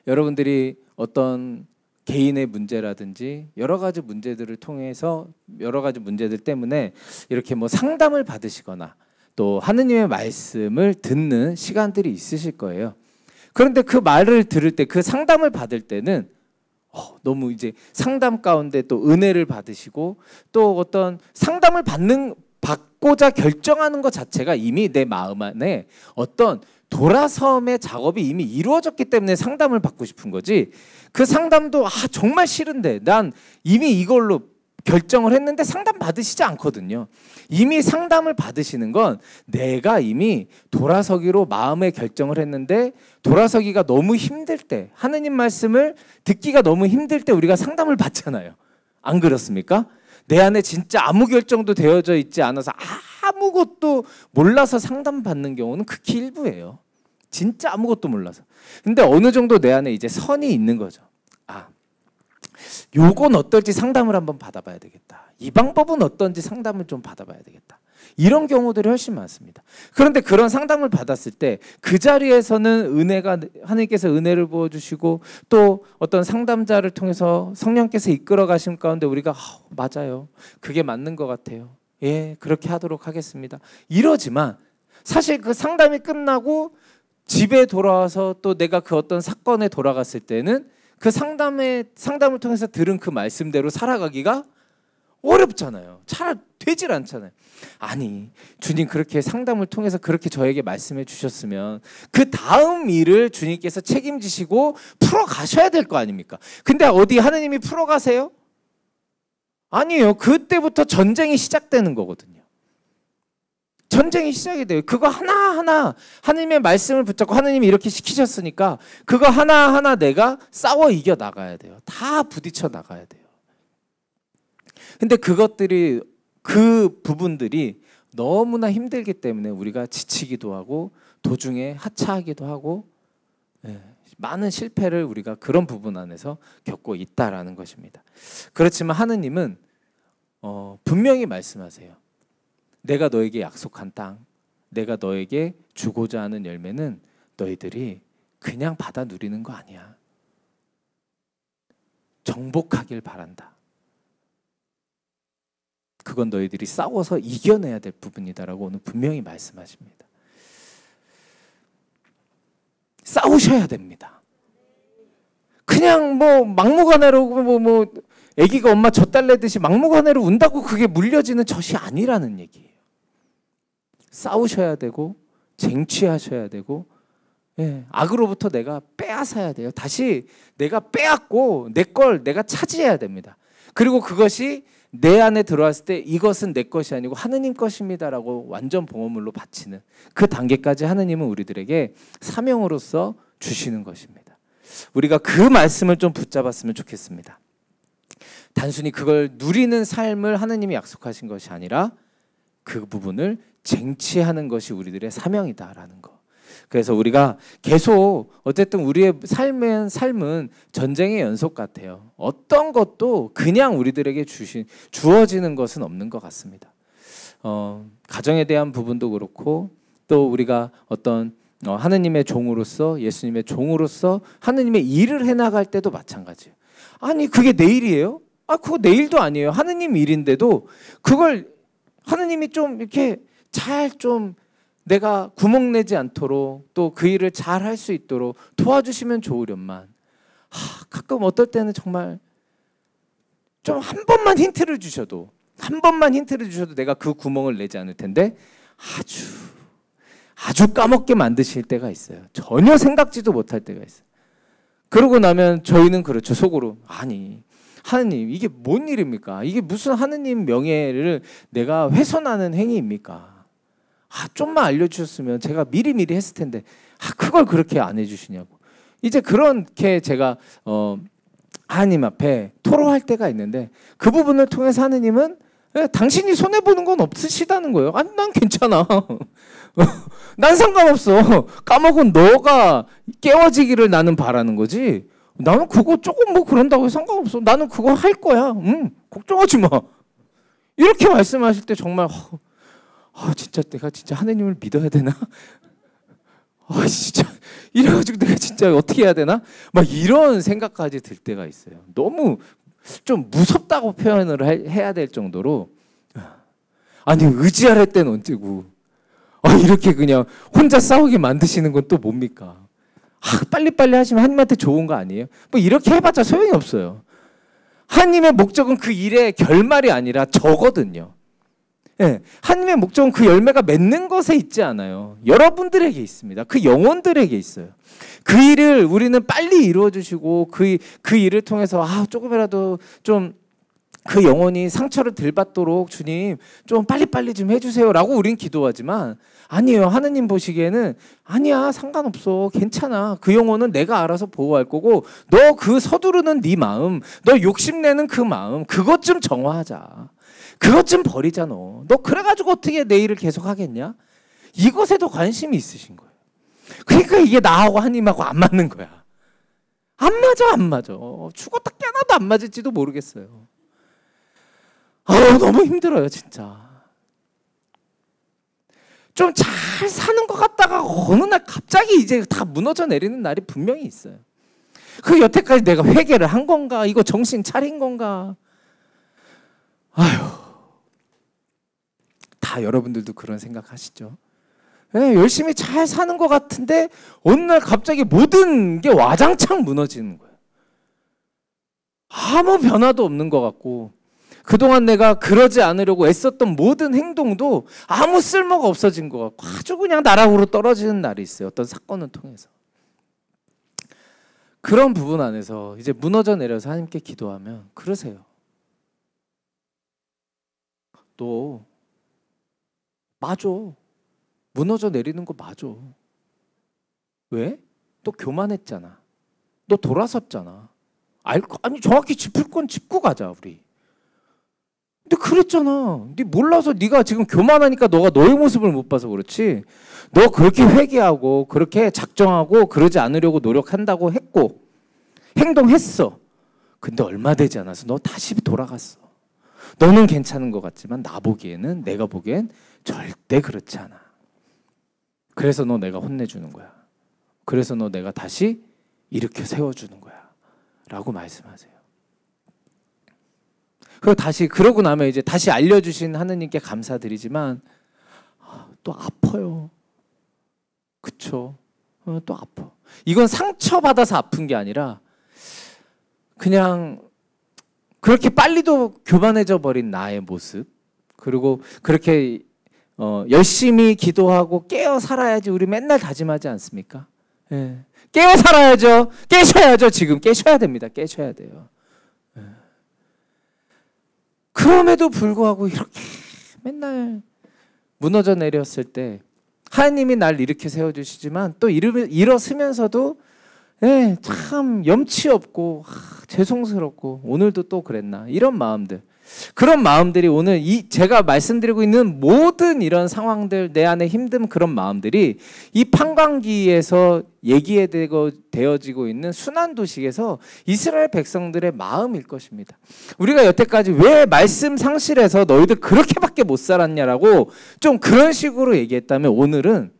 여러분들이 어떤 개인의 문제라든지 여러 가지 문제들을 통해서 여러 가지 문제들 때문에 이렇게 뭐 상담을 받으시거나 또 하느님의 말씀을 듣는 시간들이 있으실 거예요. 그런데 그 말을 들을 때 그 상담을 받을 때는 어, 너무 이제 상담 가운데 또 은혜를 받으시고 또 어떤 상담을 받는 받고자 결정하는 것 자체가 이미 내 마음 안에 어떤 돌아섬의 작업이 이미 이루어졌기 때문에 상담을 받고 싶은 거지 그 상담도 아 정말 싫은데 난 이미 이걸로 결정을 했는데 상담 받으시지 않거든요. 이미 상담을 받으시는 건 내가 이미 돌아서기로 마음의 결정을 했는데 돌아서기가 너무 힘들 때 하느님 말씀을 듣기가 너무 힘들 때 우리가 상담을 받잖아요. 안 그렇습니까? 내 안에 진짜 아무 결정도 되어져 있지 않아서 아무것도 몰라서 상담받는 경우는 극히 일부예요. 진짜 아무것도 몰라서. 근데 어느 정도 내 안에 이제 선이 있는 거죠. 아, 요건 어떨지 상담을 한번 받아봐야 되겠다. 이 방법은 어떤지 상담을 좀 받아봐야 되겠다. 이런 경우들이 훨씬 많습니다. 그런데 그런 상담을 받았을 때 그 자리에서는 은혜가 하나님께서 은혜를 부어 주시고 또 어떤 상담자를 통해서 성령께서 이끌어 가심 가운데 우리가 아, 맞아요. 그게 맞는 것 같아요. 예, 그렇게 하도록 하겠습니다. 이러지만 사실 그 상담이 끝나고 집에 돌아와서 또 내가 그 어떤 사건에 돌아갔을 때는 그 상담에 상담을 통해서 들은 그 말씀대로 살아가기가 어렵잖아요. 잘 되질 않잖아요. 아니, 주님 그렇게 상담을 통해서 그렇게 저에게 말씀해 주셨으면 그 다음 일을 주님께서 책임지시고 풀어 가셔야 될 거 아닙니까? 근데 어디 하느님이 풀어 가세요? 아니에요. 그때부터 전쟁이 시작되는 거거든요. 전쟁이 시작이 돼요. 그거 하나하나 하나님의 말씀을 붙잡고 하느님이 이렇게 시키셨으니까 그거 하나하나 내가 싸워 이겨 나가야 돼요. 다 부딪혀 나가야 돼요. 근데 그것들이 그 부분들이 너무나 힘들기 때문에 우리가 지치기도 하고 도중에 하차하기도 하고 예, 많은 실패를 우리가 그런 부분 안에서 겪고 있다라는 것입니다. 그렇지만 하느님은 어, 분명히 말씀하세요. 내가 너에게 약속한 땅, 내가 너에게 주고자 하는 열매는 너희들이 그냥 받아 누리는 거 아니야. 정복하길 바란다. 그건 너희들이 싸워서 이겨내야 될 부분이다라고 오늘 분명히 말씀하십니다. 싸우셔야 됩니다. 그냥 뭐 막무가내로 뭐 뭐 아기가 뭐, 뭐 엄마 젖달래듯이 막무가내로 운다고 그게 물려지는 젖이 아니라는 얘기. 싸우셔야 되고 쟁취하셔야 되고 예, 악으로부터 내가 빼앗아야 돼요. 다시 내가 빼앗고 내 걸 내가 차지해야 됩니다. 그리고 그것이 내 안에 들어왔을 때 이것은 내 것이 아니고 하느님 것입니다라고 완전 봉헌물로 바치는 그 단계까지 하느님은 우리들에게 사명으로서 주시는 것입니다. 우리가 그 말씀을 좀 붙잡았으면 좋겠습니다. 단순히 그걸 누리는 삶을 하느님이 약속하신 것이 아니라 그 부분을 쟁취하는 것이 우리들의 사명이다라는 거. 그래서 우리가 계속 어쨌든 우리의 삶은 삶은 전쟁의 연속 같아요. 어떤 것도 그냥 우리들에게 주신 주어지는 것은 없는 것 같습니다. 어, 가정에 대한 부분도 그렇고 또 우리가 어떤 어, 하느님의 종으로서 예수님의 종으로서 하느님의 일을 해나갈 때도 마찬가지예요. 아니 그게 내 일이에요? 아 그거 내 일도 아니에요. 하느님 일인데도 그걸 하느님이 좀 이렇게 잘좀 내가 구멍 내지 않도록 또 그 일을 잘 할 수 있도록 도와주시면 좋으련만 하, 가끔 어떨 때는 정말 좀 한 번만 힌트를 주셔도 한 번만 힌트를 주셔도 내가 그 구멍을 내지 않을 텐데 아주 아주 까먹게 만드실 때가 있어요. 전혀 생각지도 못할 때가 있어요. 그러고 나면 저희는 그렇죠. 속으로 아니 하느님 이게 뭔 일입니까? 이게 무슨 하느님 명예를 내가 훼손하는 행위입니까? 아, 좀만 알려주셨으면 제가 미리미리 했을 텐데, 아, 그걸 그렇게 안 해주시냐고. 이제 그렇게 제가, 어, 하나님 앞에 토로할 때가 있는데, 그 부분을 통해서 하느님은 예, 당신이 손해보는 건 없으시다는 거예요. 아니, 난 괜찮아. [LAUGHS] 난 상관없어. 까먹은 너가 깨워지기를 나는 바라는 거지. 나는 그거 조금 뭐 그런다고 해 상관없어. 나는 그거 할 거야. 응, 걱정하지 마. 이렇게 말씀하실 때 정말, 허, 아 진짜 내가 진짜 하느님을 믿어야 되나? 아 진짜 이래가지고 내가 진짜 어떻게 해야 되나? 막 이런 생각까지 들 때가 있어요. 너무 좀 무섭다고 표현을 해, 해야 될 정도로 아니 의지할 때는 언제고 아 이렇게 그냥 혼자 싸우게 만드시는 건 또 뭡니까? 아, 빨리빨리 하시면 하나님한테 좋은 거 아니에요? 뭐 이렇게 해봤자 소용이 없어요. 하나님의 목적은 그 일의 결말이 아니라 저거든요. 예, 하나님의 목적은 그 열매가 맺는 것에 있지 않아요. 여러분들에게 있습니다. 그 영혼들에게 있어요. 그 일을 우리는 빨리 이루어 주시고 그, 그 일을 통해서 아, 조금이라도 좀 그 영혼이 상처를 덜 받도록 주님 좀 빨리빨리 좀 해주세요라고 우린 기도하지만 아니에요 하느님 보시기에는 아니야 상관없어 괜찮아 그 영혼은 내가 알아서 보호할 거고 너 그 서두르는 네 마음 너 욕심내는 그 마음 그것 좀 정화하자 그것 좀 버리자 너. 너 그래가지고 어떻게 내 일을 계속 하겠냐? 이것에도 관심이 있으신 거예요. 그러니까 이게 나하고 하나님하고 안 맞는 거야. 안 맞아 안 맞아. 죽었다 깨나도 안 맞을지도 모르겠어요. 아 너무 힘들어요 진짜. 좀 잘 사는 것 같다가 어느 날 갑자기 이제 다 무너져 내리는 날이 분명히 있어요. 그 여태까지 내가 회개를 한 건가? 이거 정신 차린 건가? 아휴. 다 여러분들도 그런 생각하시죠? 네, 열심히 잘 사는 것 같은데 어느 날 갑자기 모든 게 와장창 무너지는 거예요. 아무 변화도 없는 것 같고 그동안 내가 그러지 않으려고 애썼던 모든 행동도 아무 쓸모가 없어진 것 같고 아주 그냥 나락으로 떨어지는 날이 있어요. 어떤 사건을 통해서. 그런 부분 안에서 이제 무너져 내려서 하나님께 기도하면 그러세요. 또 맞아. 무너져 내리는 거 맞아. 왜? 또 교만했잖아. 너 돌아섰잖아. 알 거, 아니 정확히 짚을 건 짚고 가자 우리. 근데 그랬잖아. 네 몰라서 네가 지금 교만하니까 너가 너의 모습을 못 봐서 그렇지. 너 그렇게 회개하고 그렇게 작정하고 그러지 않으려고 노력한다고 했고 행동했어. 근데 얼마 되지 않아서 너 다시 돌아갔어. 너는 괜찮은 것 같지만 나 보기에는 내가 보기엔 절대 그렇지 않아. 그래서 너 내가 혼내주는 거야. 그래서 너 내가 다시 일으켜 세워주는 거야. 라고 말씀하세요. 그리고 다시, 그러고 나면 이제 다시 알려주신 하느님께 감사드리지만, 아, 또 아파요. 그쵸? 어, 또 아파. 이건 상처받아서 아픈 게 아니라, 그냥 그렇게 빨리도 교만해져 버린 나의 모습, 그리고 그렇게 어, 열심히 기도하고 깨어 살아야지 우리 맨날 다짐하지 않습니까? 예. 깨어 살아야죠. 깨셔야죠. 지금 깨셔야 됩니다. 깨셔야 돼요. 예. 그럼에도 불구하고 이렇게 맨날 무너져 내렸을 때 하나님이 날 이렇게 세워주시지만 또 일어서면서도 예, 참 염치 없고 아, 죄송스럽고 오늘도 또 그랬나 이런 마음들 그런 마음들이 오늘 이 제가 말씀드리고 있는 모든 이런 상황들 내 안에 힘든 그런 마음들이 이판관기에서 얘기해 되고 되어지고 있는 순환 도식에서 이스라엘 백성들의 마음일 것입니다. 우리가 여태까지 왜 말씀 상실해서 너희들 그렇게밖에 못 살았냐라고 좀 그런 식으로 얘기했다면 오늘은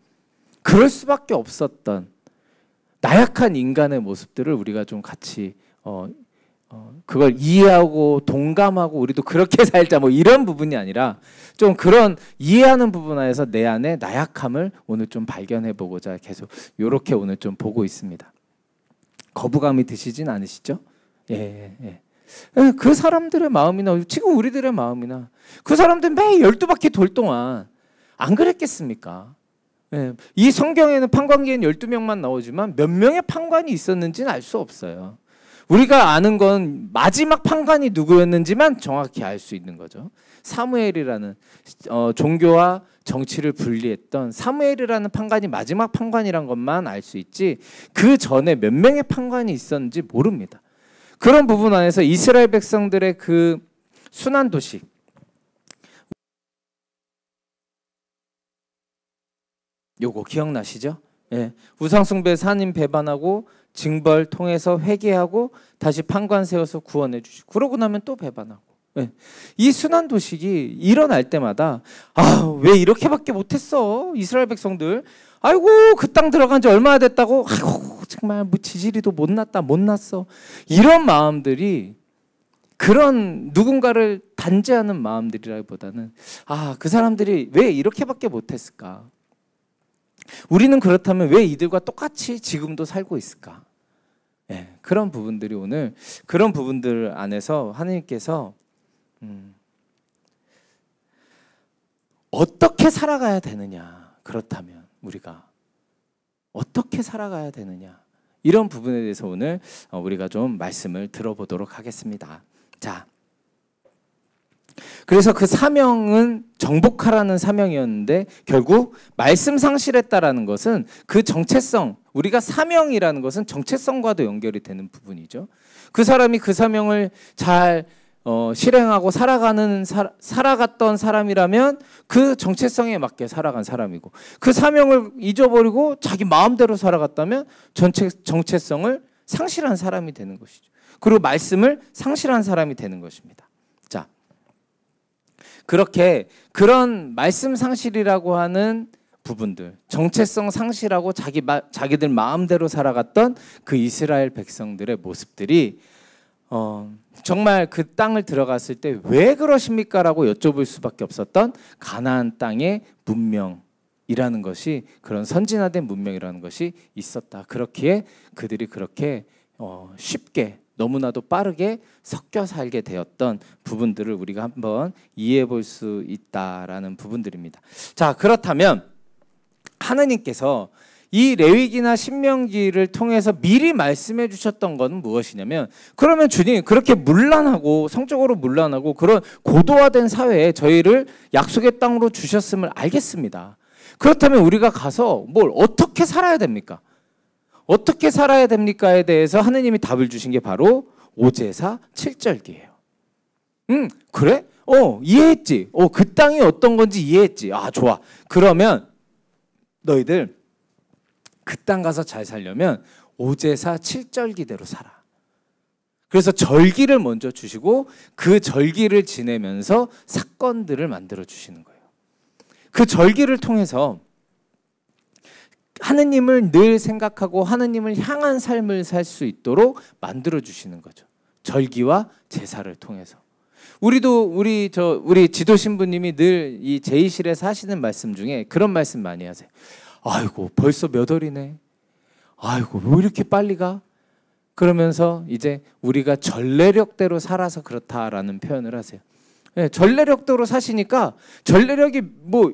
그럴 수밖에 없었던 나약한 인간의 모습들을 우리가 좀 같이 어, 그걸 이해하고 동감하고 우리도 그렇게 [LAUGHS] 살자 뭐 이런 부분이 아니라 좀 그런 이해하는 부분 안에서 내 안에 나약함을 오늘 좀 발견해 보고자 계속 요렇게 오늘 좀 보고 있습니다. 거부감이 드시진 않으시죠? 예, 예. 예그 예, 사람들의 마음이나 지금 우리들의 마음이나 그 사람들 매일 12바퀴 돌 동안 안 그랬겠습니까? 예, 이 성경에는 판관기엔 12명만 나오지만 몇 명의 판관이 있었는지는 알 수 없어요. 우리가 아는 건 마지막 판관이 누구였는지만 정확히 알 수 있는 거죠. 사무엘이라는 어, 종교와 정치를 분리했던 사무엘이라는 판관이 마지막 판관이란 것만 알 수 있지 그 전에 몇 명의 판관이 있었는지 모릅니다. 그런 부분 안에서 이스라엘 백성들의 그 순환 도식 요거 기억나시죠? 예. 우상숭배 산인 배반하고 징벌 통해서 회개하고 다시 판관 세워서 구원해 주시고 그러고 나면 또 배반하고 예. 이 순환 도식이 일어날 때마다 아왜 이렇게밖에 못했어 이스라엘 백성들 아이고 그 땅 들어간 지 얼마나 됐다고 아이고 정말 뭐 지지리도 못났다 못났어 이런 마음들이 그런 누군가를 단죄하는 마음들이라기보다는 아 그 사람들이 왜 이렇게밖에 못했을까 우리는 그렇다면 왜 이들과 똑같이 지금도 살고 있을까? 예, 그런 부분들이 오늘 그런 부분들 안에서 하느님께서 음, 어떻게 살아가야 되느냐 그렇다면 우리가 어떻게 살아가야 되느냐 이런 부분에 대해서 오늘 어, 우리가 좀 말씀을 들어보도록 하겠습니다. 자. 그래서 그 사명은 정복하라는 사명이었는데 결국 말씀 상실했다라는 것은 그 정체성 우리가 사명이라는 것은 정체성과도 연결이 되는 부분이죠. 그 사람이 그 사명을 잘 어, 실행하고 살아가는 사, 살아갔던 사람이라면 그 정체성에 맞게 살아간 사람이고 그 사명을 잊어버리고 자기 마음대로 살아갔다면 전체 정체성을 상실한 사람이 되는 것이죠. 그리고 말씀을 상실한 사람이 되는 것입니다. 그렇게 그런 말씀 상실이라고 하는 부분들, 정체성 상실하고 자기 마, 자기들 마음대로 살아갔던 그 이스라엘 백성들의 모습들이 어, 정말 그 땅을 들어갔을 때 왜 그러십니까라고 여쭤볼 수밖에 없었던 가나안 땅의 문명이라는 것이 그런 선진화된 문명이라는 것이 있었다. 그렇기에 그들이 그렇게 어, 쉽게 너무나도 빠르게 섞여 살게 되었던 부분들을 우리가 한번 이해해 볼 수 있다라는 부분들입니다. 자, 그렇다면 하나님께서 이 레위기나 신명기를 통해서 미리 말씀해 주셨던 건 무엇이냐면 그러면 주님 그렇게 물란하고 성적으로 물란하고 그런 고도화된 사회에 저희를 약속의 땅으로 주셨음을 알겠습니다. 그렇다면 우리가 가서 뭘 어떻게 살아야 됩니까? 어떻게 살아야 됩니까에 대해서 하느님이 답을 주신 게 바로 오제사 7절기예요. 음, 그래? 어, 이해했지. 어, 그 땅이 어떤 건지 이해했지. 아, 좋아. 그러면 너희들 그 땅 가서 잘 살려면 오제사 7절기대로 살아. 그래서 절기를 먼저 주시고 그 절기를 지내면서 사건들을 만들어 주시는 거예요. 그 절기를 통해서 하느님을 늘 생각하고 하느님을 향한 삶을 살 수 있도록 만들어 주시는 거죠. 절기와 제사를 통해서. 우리도 우리 저 우리 지도 신부님이 늘 이제의실에사시는 말씀 중에 그런 말씀 많이 하세요. 아이고 벌써 몇 월이네. 아이고 왜 이렇게 빨리 가? 그러면서 이제 우리가 전례력대로 살아서 그렇다라는 표현을 하세요. 네, 전례력대로 사시니까 전례력이 뭐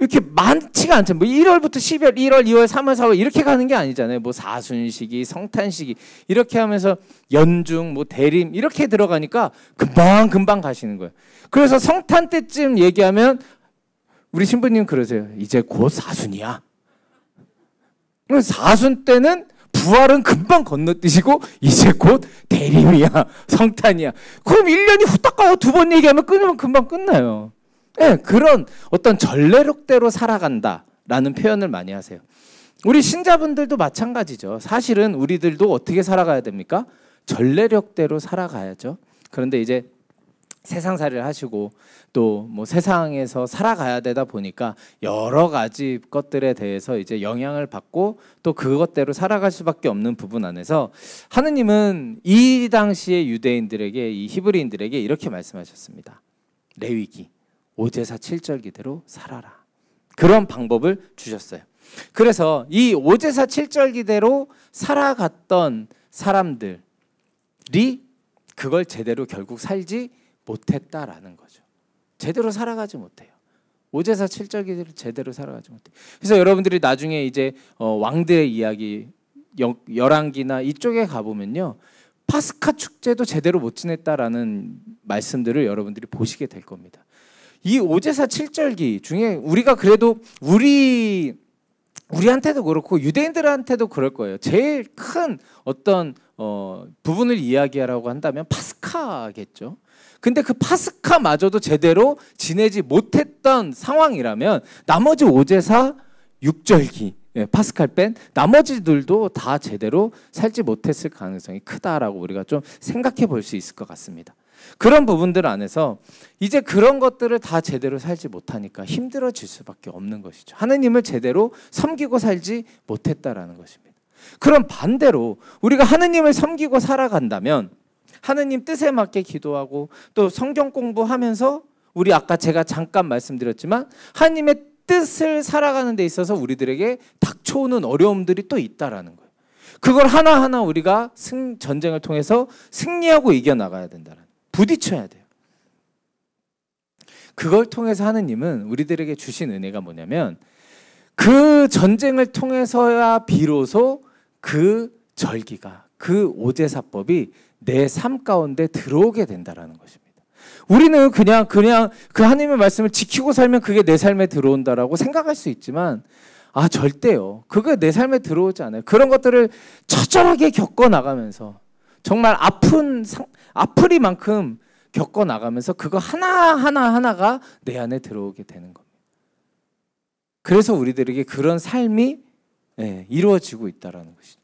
이렇게 많지가 않죠뭐 1월부터 12월, 1월, 2월, 3월, 4월 이렇게 가는 게 아니잖아요. 뭐 사순시기, 성탄시기 이렇게 하면서 연중, 뭐 대림 이렇게 들어가니까 금방 금방 가시는 거예요. 그래서 성탄 때쯤 얘기하면 우리 신부님 그러세요. 이제 곧 사순이야. 사순 때는 부활은 금방 건너뛰시고 이제 곧 대림이야, 성탄이야. 그럼 1년이 후딱 가고 두 번 얘기하면 끊으면 금방 끝나요. 네, 그런 어떤 전례력대로 살아간다라는 표현을 많이 하세요. 우리 신자분들도 마찬가지죠. 사실은 우리들도 어떻게 살아가야 됩니까? 전례력대로 살아가야죠. 그런데 이제 세상살이를 하시고 또 뭐 세상에서 살아가야 되다 보니까 여러 가지 것들에 대해서 이제 영향을 받고 또 그것대로 살아갈 수밖에 없는 부분 안에서 하느님은 이 당시의 유대인들에게 이 히브리인들에게 이렇게 말씀하셨습니다. 레위기 오제사 칠절 기대로 살아라. 그런 방법을 주셨어요. 그래서 이 오제사 칠절 기대로 살아갔던 사람들이 그걸 제대로 결국 살지 못했다라는 거죠. 제대로 살아가지 못해요. 오제사 칠절기대로 제대로 살아가지 못해요. 그래서 여러분들이 나중에 이제 어, 왕들의 이야기 열왕기나 이쪽에 가보면요. 파스카 축제도 제대로 못 지냈다라는 말씀들을 여러분들이 보시게 될 겁니다. 이 오제사 칠절기 중에 우리가 그래도 우리 우리한테도 그렇고 유대인들한테도 그럴 거예요. 제일 큰 어떤 어, 부분을 이야기하라고 한다면 파스카겠죠. 근데 그 파스카마저도 제대로 지내지 못했던 상황이라면 나머지 오제사 6절기 예, 파스칼 뺀 나머지들도 다 제대로 살지 못했을 가능성이 크다라고 우리가 좀 생각해 볼 수 있을 것 같습니다. 그런 부분들 안에서 이제 그런 것들을 다 제대로 살지 못하니까 힘들어질 수밖에 없는 것이죠. 하느님을 제대로 섬기고 살지 못했다라는 것입니다. 그럼 반대로 우리가 하느님을 섬기고 살아간다면 하느님 뜻에 맞게 기도하고 또 성경 공부하면서 우리 아까 제가 잠깐 말씀드렸지만 하나님의 뜻을 살아가는 데 있어서 우리들에게 닥쳐오는 어려움들이 또 있다라는 거예요. 그걸 하나하나 우리가 승, 전쟁을 통해서 승리하고 이겨나가야 된다는 부딪혀야 돼요. 그걸 통해서 하느님은 우리들에게 주신 은혜가 뭐냐면 그 전쟁을 통해서야 비로소 그 절기가 그 오제사법이 내 삶 가운데 들어오게 된다라는 것입니다. 우리는 그냥 그냥 그 하나님의 말씀을 지키고 살면 그게 내 삶에 들어온다라고 생각할 수 있지만 아 절대요. 그게 내 삶에 들어오지 않아요. 그런 것들을 처절하게 겪어 나가면서 정말 아픈 아프리만큼 겪어 나가면서 그거 하나 하나 하나가 내 안에 들어오게 되는 겁니다. 그래서 우리들에게 그런 삶이 예, 이루어지고 있다라는 것이죠.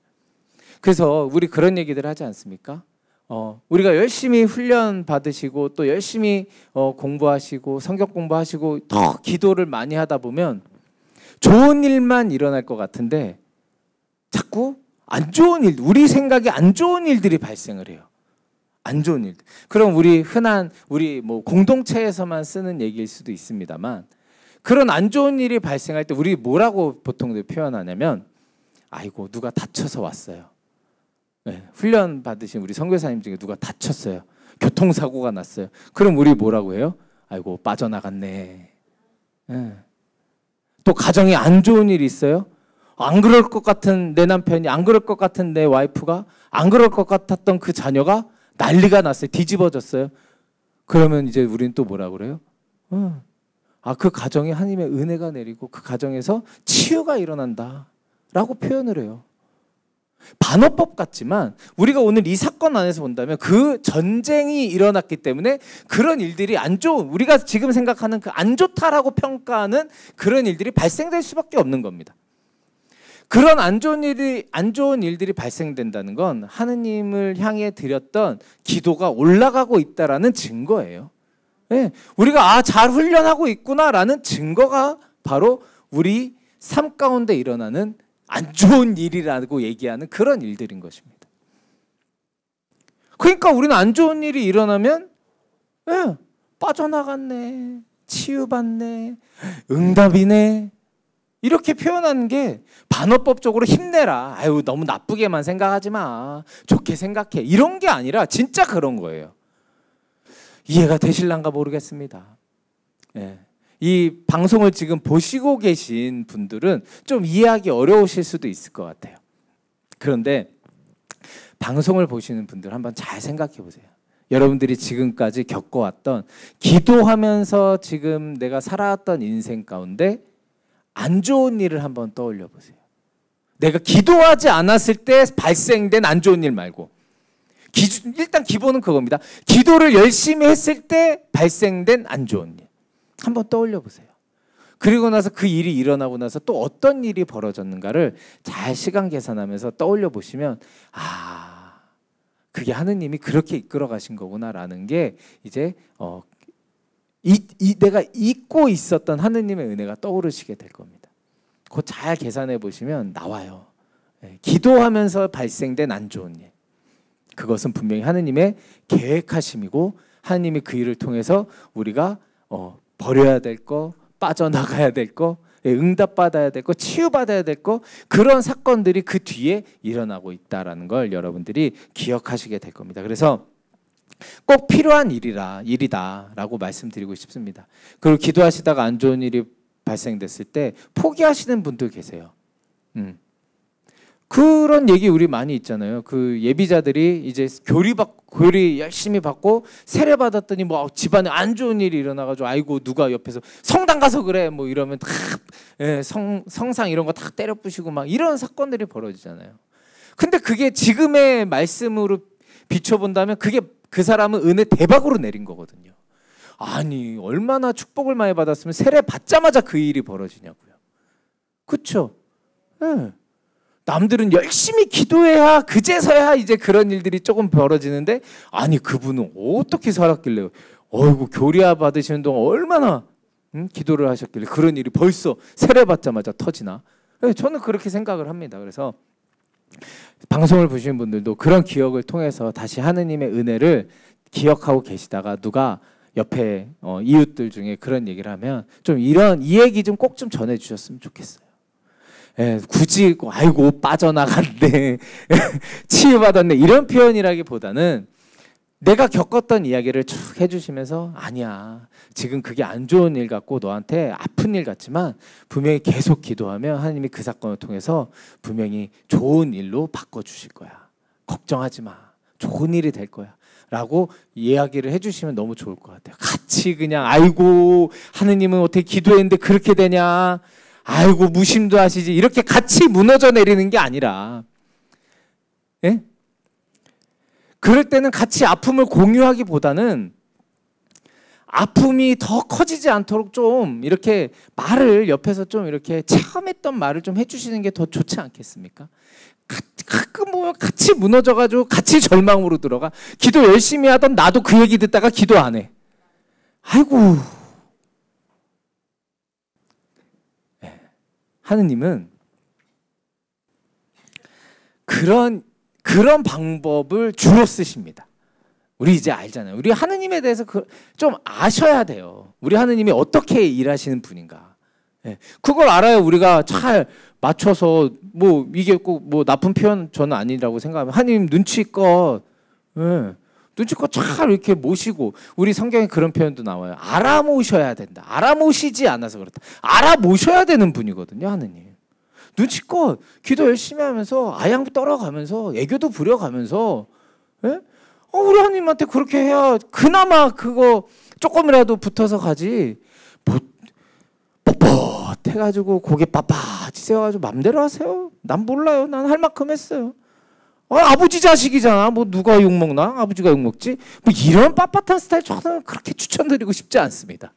그래서 우리 그런 얘기들 하지 않습니까? 어, 우리가 열심히 훈련 받으시고 또 열심히 어, 공부하시고 성격 공부하시고 더 기도를 많이 하다 보면 좋은 일만 일어날 것 같은데 자꾸 안 좋은 일, 우리 생각에 안 좋은 일들이 발생을 해요. 안 좋은 일. 그럼 우리 흔한 우리 뭐 공동체에서만 쓰는 얘기일 수도 있습니다만 그런 안 좋은 일이 발생할 때 우리 뭐라고 보통 표현하냐면 아이고 누가 다쳐서 왔어요. 네, 훈련 받으신 우리 선교사님 중에 누가 다쳤어요. 교통사고가 났어요. 그럼 우리 뭐라고 해요? 아이고 빠져나갔네. 네. 또 가정에 안 좋은 일이 있어요. 안 그럴 것 같은 내 남편이 안 그럴 것 같은 내 와이프가 안 그럴 것 같았던 그 자녀가 난리가 났어요. 뒤집어졌어요. 그러면 이제 우리는 또 뭐라 그래요? 어. 아, 그 가정에 하나님의 은혜가 내리고 그 가정에서 치유가 일어난다. 라고 표현을 해요. 반어법 같지만 우리가 오늘 이 사건 안에서 본다면 그 전쟁이 일어났기 때문에 그런 일들이 안 좋은 우리가 지금 생각하는 그 안 좋다라고 평가하는 그런 일들이 발생될 수밖에 없는 겁니다. 그런 안 좋은 일이 안 좋은 일들이 발생된다는 건 하느님을 향해 드렸던 기도가 올라가고 있다라는 증거예요. 예, 우리가 아 잘 훈련하고 있구나라는 증거가 바로 우리 삶 가운데 일어나는 안 좋은 일이라고 얘기하는 그런 일들인 것입니다. 그러니까 우리는 안 좋은 일이 일어나면 예, 빠져나갔네, 치유받네, 응답이네, 이렇게 표현하는 게 반어법적으로 힘내라. 아유, 너무 나쁘게만 생각하지 마. 좋게 생각해. 이런 게 아니라 진짜 그런 거예요. 이해가 되실란가 모르겠습니다. 예. 이 방송을 지금 보시고 계신 분들은 좀 이해하기 어려우실 수도 있을 것 같아요. 그런데 방송을 보시는 분들 한번 잘 생각해 보세요. 여러분들이 지금까지 겪어왔던 기도하면서 지금 내가 살아왔던 인생 가운데 안 좋은 일을 한번 떠올려 보세요. 내가 기도하지 않았을 때 발생된 안 좋은 일 말고 기, 일단 기본은 그겁니다. 기도를 열심히 했을 때 발생된 안 좋은 일 한번 떠올려 보세요. 그리고 나서 그 일이 일어나고 나서 또 어떤 일이 벌어졌는가를 잘 시간 계산하면서 떠올려 보시면 아 그게 하느님이 그렇게 이끌어 가신 거구나라는 게 이제 어, 이, 이, 내가 잊고 있었던 하느님의 은혜가 떠오르시게 될 겁니다. 곧잘 계산해 보시면 나와요. 예, 기도하면서 발생된 안 좋은 일. 그것은 분명히 하느님의 계획하심이고 하느님이 그 일을 통해서 우리가 어, 버려야 될 거, 빠져나가야 될 거, 예, 응답받아야 될 거, 치유받아야 될 거, 그런 사건들이 그 뒤에 일어나고 있다라는 걸 여러분들이 기억하시게 될 겁니다. 그래서 꼭 필요한 일이라 일이다라고 말씀드리고 싶습니다. 그리고 기도하시다가 안 좋은 일이 발생됐을 때 포기하시는 분도 계세요. 음. 그런 얘기 우리 많이 있잖아요. 그 예비자들이 이제 교리 받 교리 열심히 받고 세례 받았더니 뭐 집안에 안 좋은 일이 일어나가지고 아이고 누가 옆에서 성당 가서 그래 뭐 이러면 다성 예, 성상 이런 거 다 때려 부시고 막 이런 사건들이 벌어지잖아요. 근데 그게 지금의 말씀으로 비춰본다면 그게 그 사람은 은혜 대박으로 내린 거거든요. 아니 얼마나 축복을 많이 받았으면 세례 받자마자 그 일이 벌어지냐고요. 그렇죠? 네. 남들은 열심히 기도해야 그제서야 이제 그런 일들이 조금 벌어지는데 아니 그분은 어떻게 살았길래 어이구 교리화 받으시 동안 얼마나 음? 기도를 하셨길래 그런 일이 벌써 세례 받자마자 터지나? 네, 저는 그렇게 생각을 합니다. 그래서 방송을 보시는 분들도 그런 기억을 통해서 다시 하느님의 은혜를 기억하고 계시다가 누가 옆에 어, 이웃들 중에 그런 얘기를 하면 좀 이런 이 얘기 좀 꼭 좀 전해 주셨으면 좋겠어요. 예, 굳이 아이고 빠져나갔네 [LAUGHS] 치유받았네 이런 표현이라기보다는 내가 겪었던 이야기를 쭉 해주시면서 아니야 지금 그게 안 좋은 일 같고 너한테 아픈 일 같지만 분명히 계속 기도하면 하나님이 그 사건을 통해서 분명히 좋은 일로 바꿔주실 거야 걱정하지 마 좋은 일이 될 거야 라고 이야기를 해주시면 너무 좋을 것 같아요 같이 그냥 아이고 하느님은 어떻게 기도했는데 그렇게 되냐 아이고 무심도 하시지 이렇게 같이 무너져 내리는 게 아니라 예? 그럴 때는 같이 아픔을 공유하기보다는 아픔이 더 커지지 않도록 좀 이렇게 말을 옆에서 좀 이렇게 체험했던 말을 좀 해주시는 게 더 좋지 않겠습니까? 가끔 보면 같이 무너져가지고 같이 절망으로 들어가 기도 열심히 하던 나도 그 얘기 듣다가 기도 안 해. 아이고. 예. 하느님은 그런 그런 방법을 주로 쓰십니다. 우리 이제 알잖아요. 우리 하느님에 대해서 그 좀 아셔야 돼요. 우리 하느님이 어떻게 일하시는 분인가. 예. 그걸 알아야 우리가 잘 맞춰서 뭐 이게 꼭 뭐 나쁜 표현 저는 아니라고 생각합니 하느님 눈치껏 예. 눈치껏 잘 이렇게 모시고 우리 성경에 그런 표현도 나와요. 알아모셔야 된다. 알아모시지 않아서 그렇다. 알아모셔야 되는 분이거든요, 하느님. 눈치껏 기도 열심히 하면서 아양부 떨어가면서 애교도 부려가면서 예? 어, 우리 하나님한테 그렇게 해야 그나마 그거 조금이라도 붙어서 가지 뭐, 뻣뻣해가지고 고개 빳빳이 세워가지고 맘대로 하세요 난 몰라요 난 할 만큼 했어요 어, 아버지 자식이잖아 뭐 누가 욕먹나 아버지가 욕먹지 뭐 이런 빳빳한 스타일 저는 그렇게 추천드리고 싶지 않습니다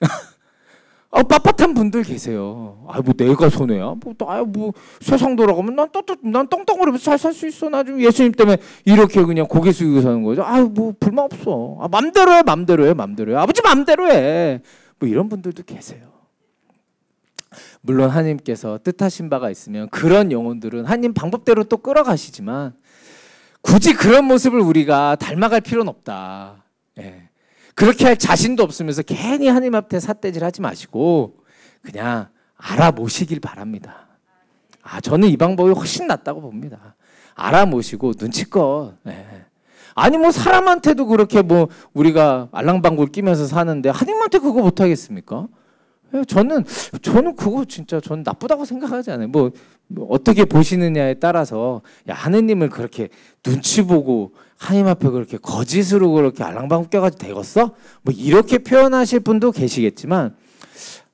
[LAUGHS] 아, 빳빳한 분들 계세요. 아, 뭐 내가 손해야? 뭐, 나뭐 세상 돌아가면 난 또, 난 떵떵거리면서 잘살 수 있어. 나좀 예수님 때문에 이렇게 그냥 고개 숙이고 사는 거죠. 아, 뭐 불만 없어. 아, 맘대로 해, 맘대로 해, 맘대로 해. 아버지 맘대로 해. 뭐 이런 분들도 계세요. 물론 하나님께서 뜻하신 바가 있으면 그런 영혼들은 하나님 방법대로 또 끌어가시지만 굳이 그런 모습을 우리가 닮아갈 필요는 없다. 예. 그렇게 할 자신도 없으면서 괜히 하나님 앞에 삿대질 하지 마시고 그냥 알아보시길 바랍니다. 아, 저는 이 방법이 훨씬 낫다고 봅니다. 알아보시고 눈치껏. 네. 아니 뭐 사람한테도 그렇게 뭐 우리가 알랑방구를 끼면서 사는데 하나님한테 그거 못 하겠습니까? 예, 저는 저는 그거 진짜 저는 나쁘다고 생각하지 않아요. 뭐, 뭐 어떻게 보시느냐에 따라서 야 하느님을 그렇게 눈치 보고 하나님 앞에 그렇게 거짓으로 그렇게 알랑방웃겨가지고 되겠어? 뭐 이렇게 표현하실 분도 계시겠지만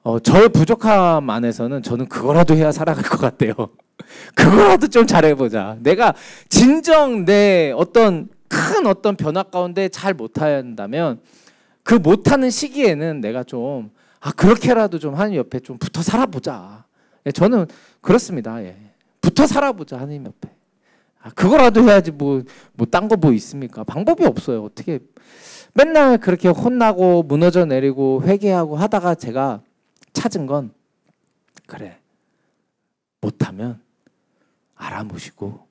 어, 저의 부족함 안에서는 저는 그거라도 해야 살아갈 것 같아요. [LAUGHS] 그거라도 좀 잘해보자. 내가 진정 내 어떤 큰 어떤 변화 가운데 잘 못한다면 그 못하는 시기에는 내가 좀 아, 그렇게라도 좀 하나님 옆에 좀 붙어 살아보자. 예, 저는 그렇습니다. 예. 붙어 살아보자 하나님 옆에. 아, 그거라도 해야지 뭐뭐딴거뭐 뭐 뭐 있습니까? 방법이 없어요. 어떻게 맨날 그렇게 혼나고 무너져 내리고 회개하고 하다가 제가 찾은 건 그래 못하면 알아보시고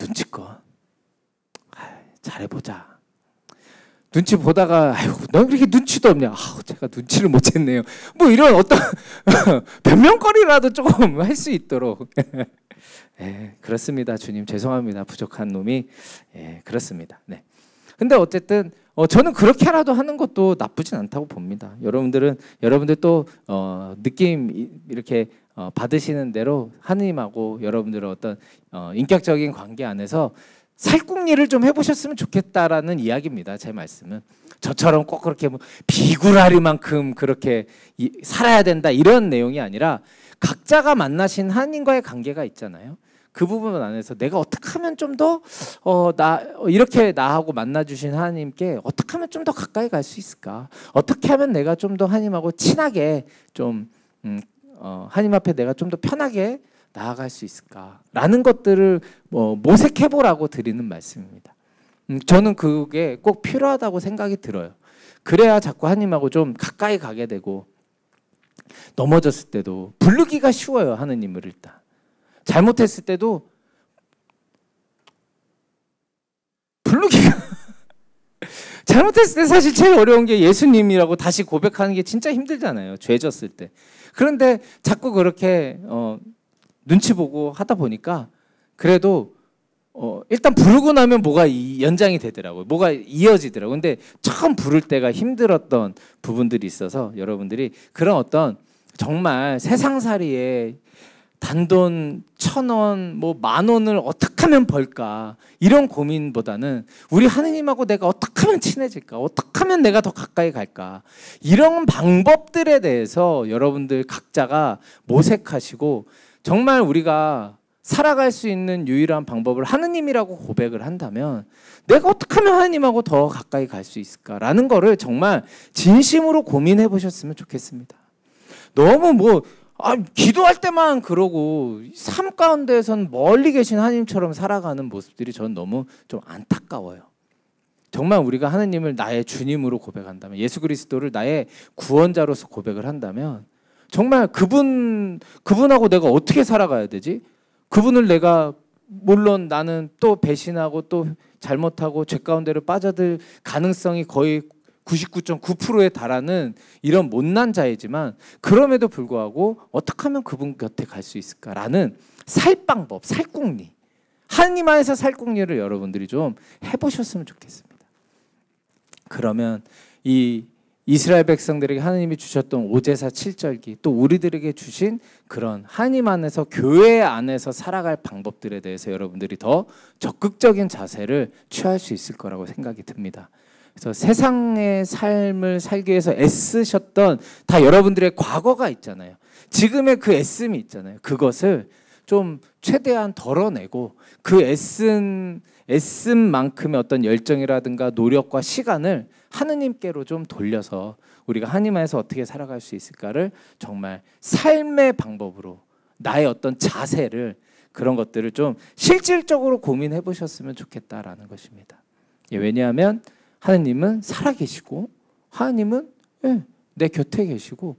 눈치껏 잘해보자. 눈치 보다가 아이고 넌 그렇게 눈치도 없냐? 아 제가 눈치를 못 챘네요. 뭐 이런 어떤 [LAUGHS] 변명거리라도 조금 할 수 있도록 예, 그렇습니다. 주님 죄송합니다. 부족한 놈이 예, 그렇습니다. 네. 근데 어쨌든 어, 저는 그렇게라도 하는 것도 나쁘진 않다고 봅니다. 여러분들은 여러분들 또 어, 느낌 이렇게 어, 받으시는 대로 하느님하고 여러분들의 어떤 어, 인격적인 관계 안에서 살궁리를 좀 해보셨으면 좋겠다라는 이야기입니다. 제 말씀은 저처럼 꼭 그렇게 뭐 비굴하리만큼 그렇게 이, 살아야 된다 이런 내용이 아니라 각자가 만나신 하나님과의 관계가 있잖아요. 그 부분 안에서 내가 어떻게 하면 좀더어나 어, 이렇게 나하고 만나 주신 하나님께 어떻게 하면 좀 더 가까이 갈 수 있을까? 어떻게 하면 내가 좀 더 하나님하고 친하게 좀 음, 어, 하나님 앞에 내가 좀 더 편하게 나아갈 수 있을까라는 것들을 뭐 모색해 보라고 드리는 말씀입니다. 음, 저는 그게 꼭 필요하다고 생각이 들어요. 그래야 자꾸 하나님하고 좀 가까이 가게 되고 넘어졌을 때도 부르기가 쉬워요 하느님을 일단 잘못했을 때도 부르기가 [LAUGHS] 잘못했을 때 사실 제일 어려운 게 예수님이라고 다시 고백하는 게 진짜 힘들잖아요. 죄졌을 때. 그런데 자꾸 그렇게 어, 눈치 보고 하다 보니까 그래도 어, 일단 부르고 나면 뭐가 연장이 되더라고요. 뭐가 이어지더라고요. 근데 처음 부를 때가 힘들었던 부분들이 있어서 여러분들이 그런 어떤 정말 세상살이에 단돈 천 원, 뭐 만 원을 어떻게 하면 벌까 이런 고민보다는 우리 하느님하고 내가 어떻게 하면 친해질까, 어떻게 하면 내가 더 가까이 갈까 이런 방법들에 대해서 여러분들 각자가 모색하시고 정말 우리가 살아갈 수 있는 유일한 방법을 하느님이라고 고백을 한다면 내가 어떻게 하면 하느님하고 더 가까이 갈 수 있을까라는 거를 정말 진심으로 고민해 보셨으면 좋겠습니다. 너무 뭐 아, 기도할 때만 그러고 삶 가운데선 에 멀리 계신 하나님처럼 살아가는 모습들이 저는 너무 좀 안타까워요. 정말 우리가 하나님을 나의 주님으로 고백한다면 예수 그리스도를 나의 구원자로서 고백을 한다면 정말 그분 그분하고 내가 어떻게 살아가야 되지? 그분을 내가 물론 나는 또 배신하고 또 잘못하고 죄 가운데로 빠져들 가능성이 거의 99.9%에 달하는 이런 못난 자이지만 그럼에도 불구하고 어떻게 하면 그분 곁에 갈 수 있을까라는 살 방법, 살궁리. 하나님 안에서 살궁리를 여러분들이 좀 해보셨으면 좋겠습니다. 그러면 이 이스라엘 백성들에게 하나님이 주셨던 오제사 7절기 또 우리들에게 주신 그런 하나님 안에서 교회 안에서 살아갈 방법들에 대해서 여러분들이 더 적극적인 자세를 취할 수 있을 거라고 생각이 듭니다. 그래서 세상의 삶을 살기 위해서 애쓰셨던 다 여러분들의 과거가 있잖아요. 지금의 그 애씀이 있잖아요. 그것을 좀 최대한 덜어내고 그 애쓴 애씀만큼의 어떤 열정이라든가 노력과 시간을 하느님께로 좀 돌려서 우리가 하나님 안에서 어떻게 살아갈 수 있을까를 정말 삶의 방법으로 나의 어떤 자세를 그런 것들을 좀 실질적으로 고민해 보셨으면 좋겠다라는 것입니다. 예, 왜냐하면 하나님은 살아계시고 하나님은 예, 내 곁에 계시고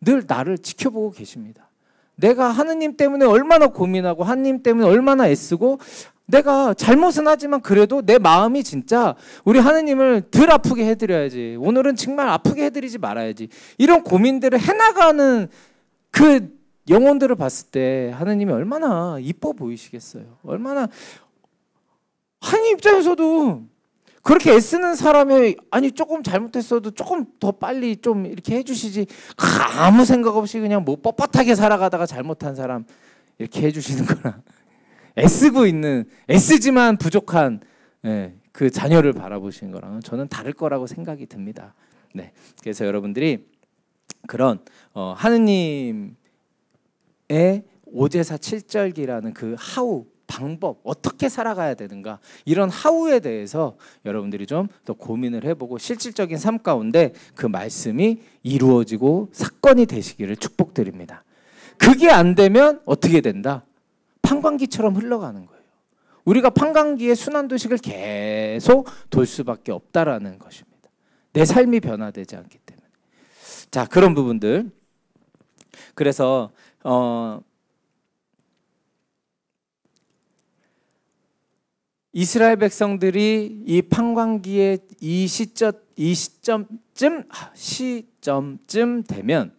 늘 나를 지켜보고 계십니다. 내가 하느님 때문에 얼마나 고민하고 하느님 때문에 얼마나 애쓰고 내가 잘못은 하지만 그래도 내 마음이 진짜 우리 하느님을 덜 아프게 해드려야지 오늘은 정말 아프게 해드리지 말아야지 이런 고민들을 해나가는 그 영혼들을 봤을 때 하느님이 얼마나 이뻐 보이시겠어요 얼마나 하느님 입장에서도 그렇게 애쓰는 사람이 아니 조금 잘못했어도 조금 더 빨리 좀 이렇게 해주시지 아무 생각 없이 그냥 뭐 뻣뻣하게 살아가다가 잘못한 사람 이렇게 해주시는 거라 애쓰고 있는 애쓰지만 부족한 예, 그 자녀를 바라보시는 거랑 저는 다를 거라고 생각이 듭니다. 네, 그래서 여러분들이 그런 어, 하느님의 오제사 7절기라는 그 하우 방법 어떻게 살아가야 되는가 이런 하우에 대해서 여러분들이 좀 더 고민을 해보고 실질적인 삶 가운데 그 말씀이 이루어지고 사건이 되시기를 축복드립니다. 그게 안 되면 어떻게 된다? 판관기처럼 흘러가는 거예요. 우리가 판관기의 순환 도식을 계속 돌 수밖에 없다라는 것입니다. 내 삶이 변화되지 않기 때문에. 자 그런 부분들. 그래서 어. 이스라엘 백성들이 이 판광기의 이 시점 이 시점쯤 아, 시점쯤 되면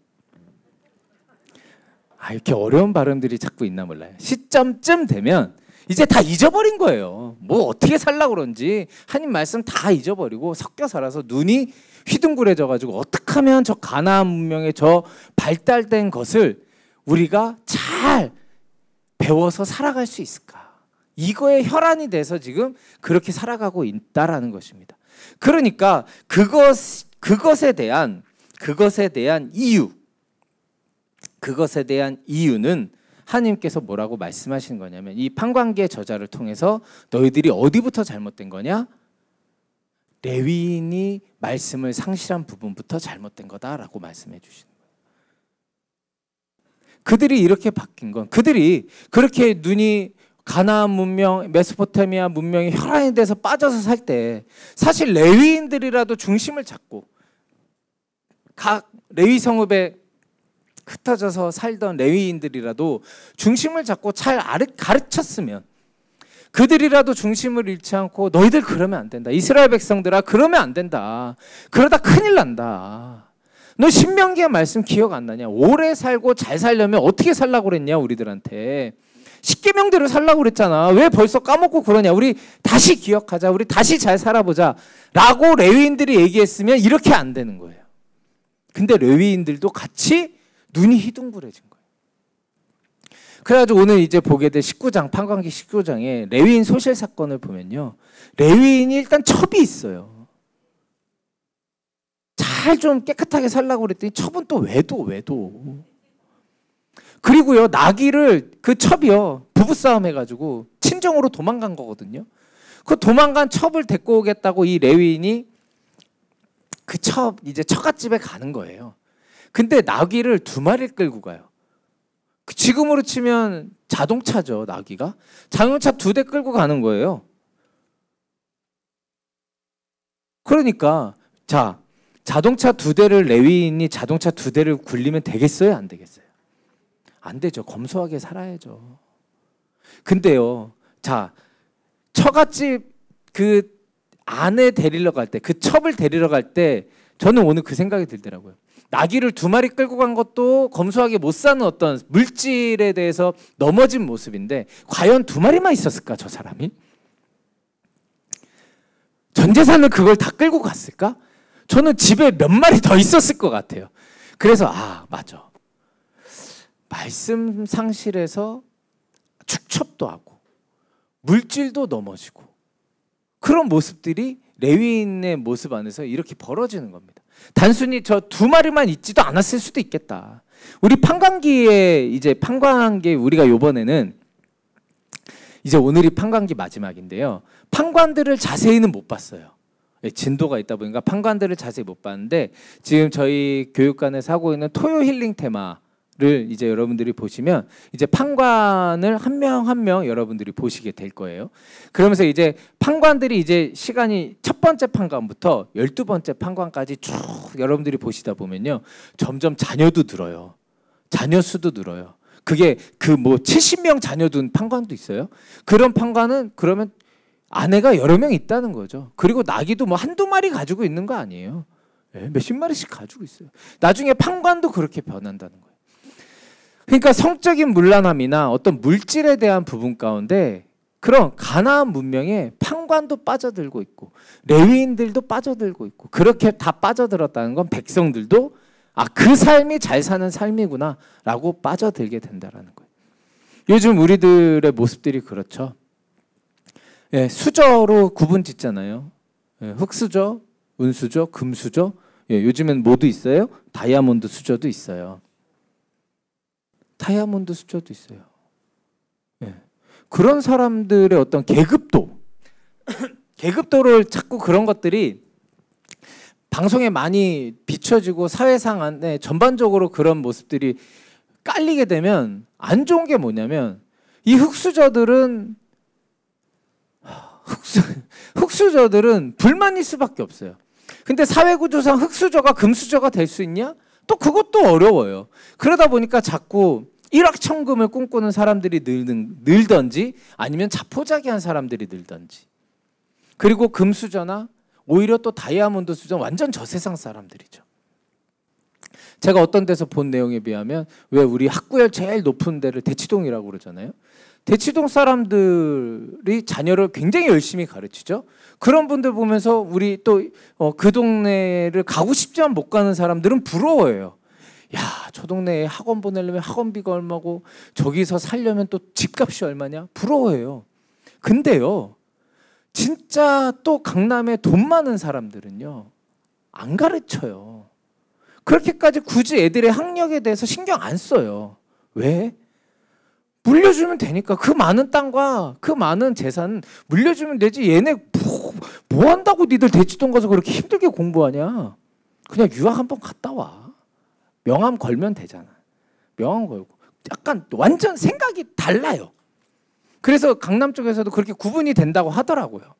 아 이렇게 어려운 발음들이 자꾸 있나 몰라요. 시점쯤 되면 이제 다 잊어버린 거예요. 뭐 어떻게 살라 그런지 하님 말씀 다 잊어버리고 섞여 살아서 눈이 휘둥그레져 가지고 어떻게 하면 저 가나안 문명의 저 발달된 것을 우리가 잘 배워서 살아갈 수 있을까? 이거에 혈안이 돼서 지금 그렇게 살아가고 있다라는 것입니다. 그러니까 그것 그것에 대한 그것에 대한 이유 그것에 대한 이유는 하나님께서 뭐라고 말씀하시는 거냐면 이 판관계 저자를 통해서 너희들이 어디부터 잘못된 거냐? 레위인이 말씀을 상실한 부분부터 잘못된 거다라고 말씀해 주시는 거예요. 그들이 이렇게 바뀐 건 그들이 그렇게 눈이 가나안 문명, 메소포타미아 문명이 혈안에 대해서 빠져서 살 때 사실 레위인들이라도 중심을 잡고 각 레위 성읍에 흩어져서 살던 레위인들이라도 중심을 잡고 잘 가르쳤으면 그들이라도 중심을 잃지 않고 너희들 그러면 안 된다. 이스라엘 백성들아 그러면 안 된다. 그러다 큰일 난다. 너 신명기의 말씀 기억 안 나냐? 오래 살고 잘 살려면 어떻게 살라고 그랬냐 우리들한테. 십계명대로 살라고 그랬잖아. 왜 벌써 까먹고 그러냐. 우리 다시 기억하자. 우리 다시 잘 살아보자. 라고 레위인들이 얘기했으면 이렇게 안 되는 거예요. 근데 레위인들도 같이 눈이 희둥그레진 거예요. 그래가지고 오늘 이제 보게 될 19장, 판관기 19장에 레위인 소실 사건을 보면요. 레위인이 일단 첩이 있어요. 잘 좀 깨끗하게 살라고 그랬더니 첩은 또 외도, 외도. 그리고요 나귀를 그 첩이요 부부싸움 해가지고 친정으로 도망간 거거든요. 그 도망간 첩을 데리고 오겠다고 이 레위인이 그 첩 이제 처갓집에 가는 거예요. 근데 나귀를 두 마리 끌고 가요. 그 지금으로 치면 자동차죠 나귀가 자동차 두 대 끌고 가는 거예요. 그러니까 자 자동차 두 대를 레위인이 자동차 두 대를 굴리면 되겠어요 안 되겠어요? 안 되죠. 검소하게 살아야죠. 근데요, 자, 처갓집 그 아내 데리러 갈 때, 그 첩을 데리러 갈 때, 저는 오늘 그 생각이 들더라고요. 나귀를 두 마리 끌고 간 것도 검소하게 못 사는 어떤 물질에 대해서 넘어진 모습인데, 과연 두 마리만 있었을까, 저 사람이? 전 재산을 그걸 다 끌고 갔을까? 저는 집에 몇 마리 더 있었을 것 같아요. 그래서, 아, 맞아. 말씀 상실에서 축첩도 하고 물질도 넘어지고 그런 모습들이 레위인의 모습 안에서 이렇게 벌어지는 겁니다. 단순히 저 두 마리만 있지도 않았을 수도 있겠다. 우리 판관기에 이제 판관기 우리가 요번에는 이제 오늘이 판관기 마지막인데요. 판관들을 자세히는 못 봤어요. 예, 진도가 있다 보니까 판관들을 자세히 못 봤는데 지금 저희 교육관에서 하고 있는 토요 힐링 테마 를 이제 여러분들이 보시면 이제 판관을 한명 한명 한 명 여러분들이 보시게 될 거예요. 그러면서 이제 판관들이 이제 시간이 첫 번째 판관부터 열두 번째 판관까지 쭉 여러분들이 보시다 보면요. 점점 자녀도 늘어요. 자녀 수도 늘어요. 그게 그 뭐 70명 자녀 둔 판관도 있어요. 그런 판관은 그러면 아내가 여러 명 있다는 거죠. 그리고 나기도 뭐 한두 마리 가지고 있는 거 아니에요. 예, 몇십 마리씩 가지고 있어요. 나중에 판관도 그렇게 변한다는 거예요. 그러니까 성적인 물란함이나 어떤 물질에 대한 부분 가운데 그런 가나안 문명의 판관도 빠져들고 있고 레위인들도 빠져들고 있고 그렇게 다 빠져들었다는 건 백성들도 아 그 삶이 잘 사는 삶이구나라고 빠져들게 된다라는 거예요. 요즘 우리들의 모습들이 그렇죠. 예, 수저로 구분 짓잖아요. 예, 흙수저, 은수저, 금수저. 예, 요즘엔 뭐도 있어요? 다이아몬드 수저도 있어요. 다이아몬드 수저도 있어요. 예. 그런 사람들의 어떤 계급도 [COUGHS] 계급도를 자꾸 그런 것들이 방송에 많이 비춰지고 사회상 안에 네, 전반적으로 그런 모습들이 깔리게 되면 안 좋은 게 뭐냐면 이 흑수저들은 흑수, [LAUGHS] 흑수저들은 불만일 수밖에 없어요. 근데 사회 구조상 흑수저가 금수저가 될 수 있냐? 또 그것도 어려워요. 그러다 보니까 자꾸 일확천금을 꿈꾸는 사람들이 늘든, 늘던지 아니면 자포자기한 사람들이 늘던지 그리고 금수저나 오히려 또 다이아몬드 수저 완전 저 세상 사람들이죠. 제가 어떤 데서 본 내용에 비하면 왜 우리 학구열 제일 높은 데를 대치동이라고 그러잖아요. 대치동 사람들이 자녀를 굉장히 열심히 가르치죠. 그런 분들 보면서 우리 또그 어, 동네를 가고 싶지만 못 가는 사람들은 부러워요 야, 저 동네에 학원 보내려면 학원비가 얼마고 저기서 살려면 또 집값이 얼마냐? 부러워해요. 근데요. 진짜 또 강남에 돈 많은 사람들은요. 안 가르쳐요. 그렇게까지 굳이 애들의 학력에 대해서 신경 안 써요. 왜? 물려주면 되니까 그 많은 땅과 그 많은 재산 물려주면 되지 얘네 뭐, 뭐 한다고 니들 대치동 가서 그렇게 힘들게 공부하냐 그냥 유학 한 번 갔다 와 명함 걸면 되잖아 명함 걸고 약간 완전 생각이 달라요 그래서 강남 쪽에서도 그렇게 구분이 된다고 하더라고요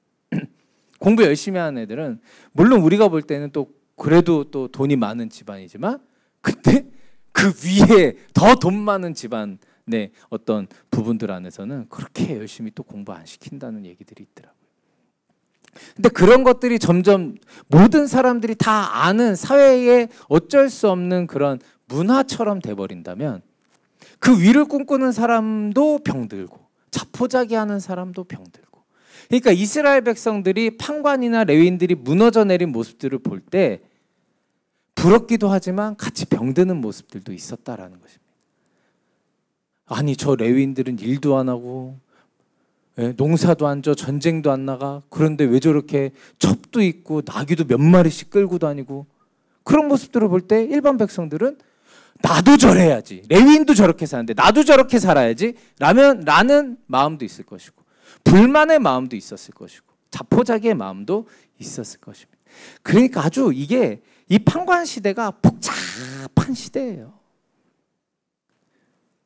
[CLEARS THROAT] 공부 열심히 하는 애들은 물론 우리가 볼 때는 또 그래도 또 돈이 많은 집안이지만 그때 그 위에 더 돈 많은 집안 네, 어떤 부분들 안에서는 그렇게 열심히 또 공부 안 시킨다는 얘기들이 있더라고요. 근데 그런 것들이 점점 모든 사람들이 다 아는 사회의 어쩔 수 없는 그런 문화처럼 돼버린다면 그 위를 꿈꾸는 사람도 병들고 자포자기 하는 사람도 병들고 그러니까 이스라엘 백성들이 판관이나 레위인들이 무너져 내린 모습들을 볼 때 부럽기도 하지만 같이 병드는 모습들도 있었다라는 것입니다. 아니 저 레위인들은 일도 안 하고 예, 농사도 안져 전쟁도 안 나가 그런데 왜 저렇게 첩도 있고 나귀도 몇 마리씩 끌고 다니고 그런 모습들을 볼 때 일반 백성들은 나도 저래야지 레위인도 저렇게 사는데 나도 저렇게 살아야지 라면 라는 마음도 있을 것이고 불만의 마음도 있었을 것이고 자포자기의 마음도 있었을 것입니다. 그러니까 아주 이게 이 판관 시대가 복잡한 시대예요.